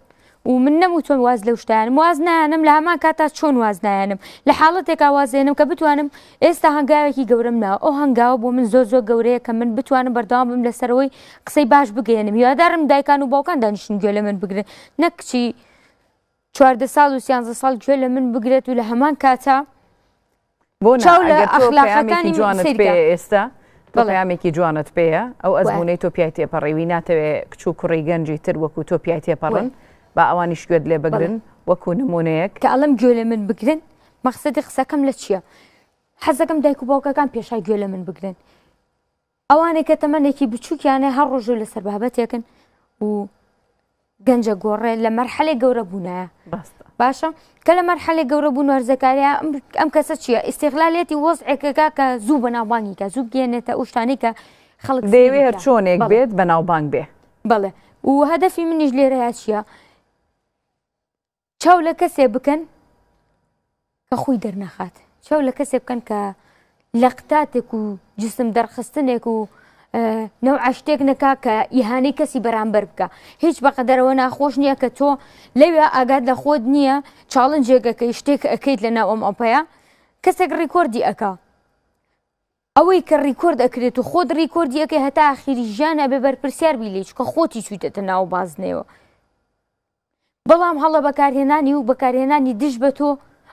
و من نەمو چۆن واز لە شتیانم واز نایانم لە هەمان کاتا چۆن واز نایانم لە حاڵەتێکا وازێنم کە بتوانم ئێستا هەنگاوێکی گەورم ناوە ئەو هەنگاوە بۆ من زۆر زۆر گەورەیە کە من بتوانم بەردەوام بم لەسەرەوەی قسەی باش بگەێنم یوادارم دایکان و باوکان دانیشتن گوێ لە من بگرن نەکچی چواردە ساڵ و سیانزە ساڵ گوێ لە من بگرێت و لە هەمان کاتە بۆ لە ئەخلاقەکانی جوانت ئێستا بەڵامێکی جوانت پێەیە ئەو ئەزمونەی تۆپیای تێپەڕێوی ناتەوێت کچ و کوڕی گەنجی تر وەکو تۆپیای تێپەڕن با ئەوانی شوێت لێ بگرن وەکو نمونونەیەک کە ئەلم گوێ لە من بگرن مەقصدی قسەکەم لە چییە؟ حەزەکەم دایک و باوکەکان پێشای گوێ لە من بگرن. ئەوانێک کە تەمەێکی بچووکیانە هەر ڕۆژوو لە سەربابەتێکن و گەنجە گۆڕێ لە مەرحەلێ گەورە بوونایە باشە کە لە مەرحەلێ گەورە بوو نوەرزەکاریە ئەم کەسە چییە ئیسیقلالێتی وەزعێکەکە کە زوو بەناوبانگی کە زوو گێنێتە ئوشتانی کە خەڵک دەیەوێ هەر چۆنێک بێت بەناوبانگ بێ بڵێ و هەدەفی منیش لێرەیە چییە چاو لە کەسێ بکەن کە خۆی دەرنەخات چاو لە کەسێ بکەن کە لە قتاتێک و جسم دەرخستنێک و نەو عشتێک نەکا کە ئیهانەی کەسی بەرامبەر بکە هیچ بەقەدەرەوە ناخۆش نییە کە تۆ لەوێ ئاگات لە خۆت نییە چاڵنجێگەکەی شتێک ئەەکەیت لە ناو ئەم ئەپەیە کەسێک ڕیکۆردی ئەکا ئەوەی کە ڕیکۆرد ئەکرێت و خۆت ڕیکۆردیەکە هەتا خیری ژیانە بێ بەرپرسیار بیلیچ کە خۆتی چویتە ناو بازنەوە بەڵام هەڵە بەکارهێنانی و بەکارهێنانی دش بە تۆ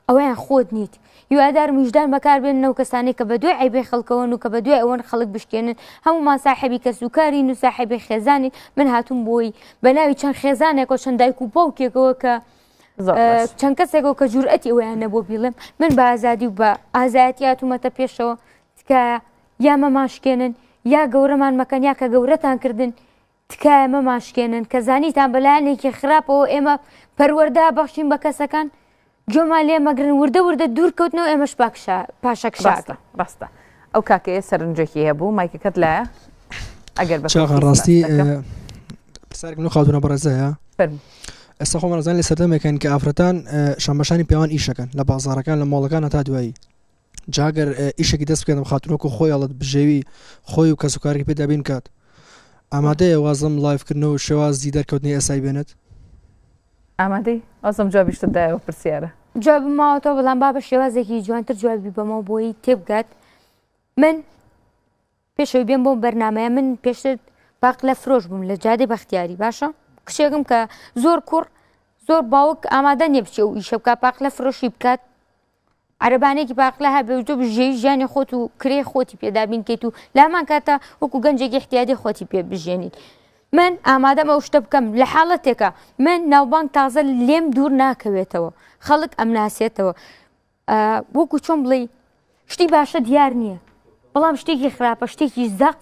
ئەوەیان خۆت نیت یوادار مژدان بەکاربێنەوە کەسانی کە بە دوێ عیبێ خەڵکەوەن و کە بە دوێ ئەوەن خەڵک بشکێنن هەمومان ساحبی کە سوکارین و ساحبێ خێزانین من هاتووم بۆی بەناوی چەند خێزانێک و چەند دایک و پاوکێکەوە کە چەند کەسێکەوە کە جورئەتی ئەویانە بۆ بیڵم من بە ئازادی و بە ئازایەتیاتومەتە پێشەوە تکایە یا مەماشکێنن یا گەورەمان مەکەن یا کە گەورەتان کردنن تکایە مەماشکێنن کە زانیتان بەلایەنێکی خراپەوە ئێمە پەروەەردا بەخشین بە کەسەکان گوێمان لێ مەگرن وردە وردە دوور کەوتنەوە ئێمەش باکشە پاشەکشاکە بەستە ئەو کاکەیە سەرنجێکی هەبوو مایکەکەت لایە ئەگەر بە ڕاستی پرسارگن و خاودونە بەڕێزەیە ئێستا خۆ ڕزان لە سەردەمەکەن کە ئافرەتان شامەشانی پیاوان ئیشەکەن لە بازارەکان لە ماڵەکان تا دوایی جاگەر ئیشێکی دەست بکەنم خاتونۆک و خۆیڵت بژێوی خۆی و کەسوکاری پێ دەبین کات ئامادەیە وازم لایفکردنەوە و شێواز زی دەرکەوتنی ئەسای بێنێت ئامادەی ئازم جا بیشتدایەوە پرسیارە جواب بماوەتەوە بەڵام با بە شێوازێکی جوانتر جوابی بەمەوە بۆی تێبگات من پێشەوەی بێن بۆ بەرنمەیە من پێشتر باق لە فرۆش بووم لە جادی بەختیاری باشە کشێکم کە زۆر کوڕ زۆر باوک ئامادە نیە بچێ و ئیشە بکە باق لە فرۆشی بکات عربانێکی باقلا هەبێ و بژێی ژیانی خۆت و کرێ خۆتی پێدابینکەیت و لامان کاتە وەکو گەنجێکی احتیادی خۆتی پێ بژێنیت من ئامادەم ئەو شتە بکەم لە حاڵەتێکە من ناوبانگ تازە لێم دوور ناکەوێتەوە خەڵک ئەم ناسێتەوە وەکو چۆن بڵێ شتی باشە دیار نییە بەڵام شتێکی خراپە شتێکی زەق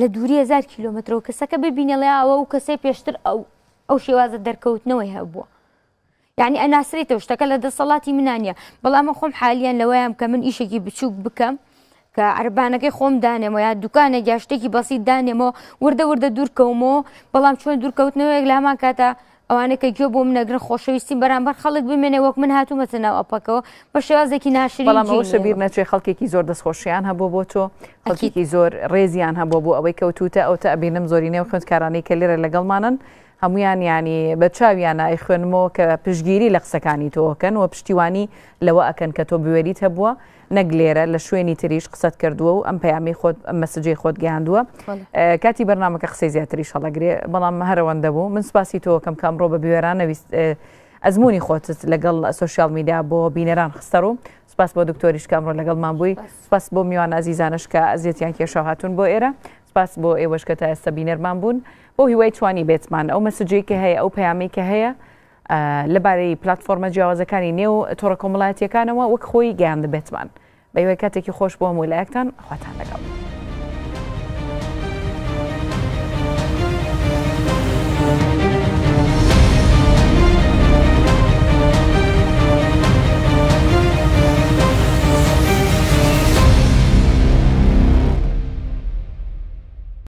لە دووری 1000 کیلومترەوە کەسەکە ببینەڵێ ئەوە و کەسەی پێشتر ئەو ئەو شێوازە دەرکەوتنەوەی هەبووە یعنی ئەناسرێتەوە شتەکە لە دەسەڵاتی منانە بەڵام خۆم حالیان لەوەیان کە من ئیشێکی بچووک بکەم کە عربانەکەی خۆم دانێمەوە یا دوکانە گیاشتێکی بەسی دانێمەوە وردە وردە دوورکەومەوە بەڵام چۆن دوورکەوتنەوەیەک لامان کاتە ئەوانەکە گوێ بۆ منەگرن خۆشەویستی بەرامبەر خەڵک بمێنێ وەک من هاتوومەتە ناو ئەپەکەوە بە شێوازێکی ناشری شەبیر نەچێ خەڵکێکی زۆر دەستخۆشیان هەبوو بۆ تۆ خەڵکیکی زۆر ڕێزیان هەبوو بۆ ئەوەی کەوتوتە ئەو تا ئەبینم زۆرینێ و خوندکارانەی کە لێرە لەگەڵمانن هەمویان ینی بە چاویانە ئەی خوێنمەوە کە پشگیری لە قسەکانی تۆکەن و پشتیوانی لەوە ئەکەن کە تۆ بوێریت هەبووە نەک لێرە لە شوێنی تریش قسەت کردووە و ئەم پەیامی خۆت مەسجێ خۆت گەیاندووە کاتی بەرنمەکە قسەی زیاتریش هەڵەگرێ بەڵام هەرەوەندە بوو من سپاسی تۆ کەم کامڕۆ بە بوێرانەویست ئەزمموی خۆتت لەگەڵ سوسیال میدیا بۆ بینەران خستەر و سپاس بۆ دکتۆریش کامڕۆ لەگەڵمان بووی سپاس بۆ میوان ئازیزانشکە ئەزیەتیان کێشە هاتون بۆ ئێرە سپاس بۆ ئێوەشکە تا ئێستا بینەرمان بوون بۆ هیوای توانی بێتمان ئەو مەسجێکی هەیە ئەو پەیامی کە هەیە لەبارەی پلتفۆمە جیاوازەکانی نێو تۆڕە کۆمەڵاتیەکانەوە وەک خۆی گیان دەبێتمان بەیوەی کاتێکی خۆش بۆ مولایەکتان خواتان لەگەڵ.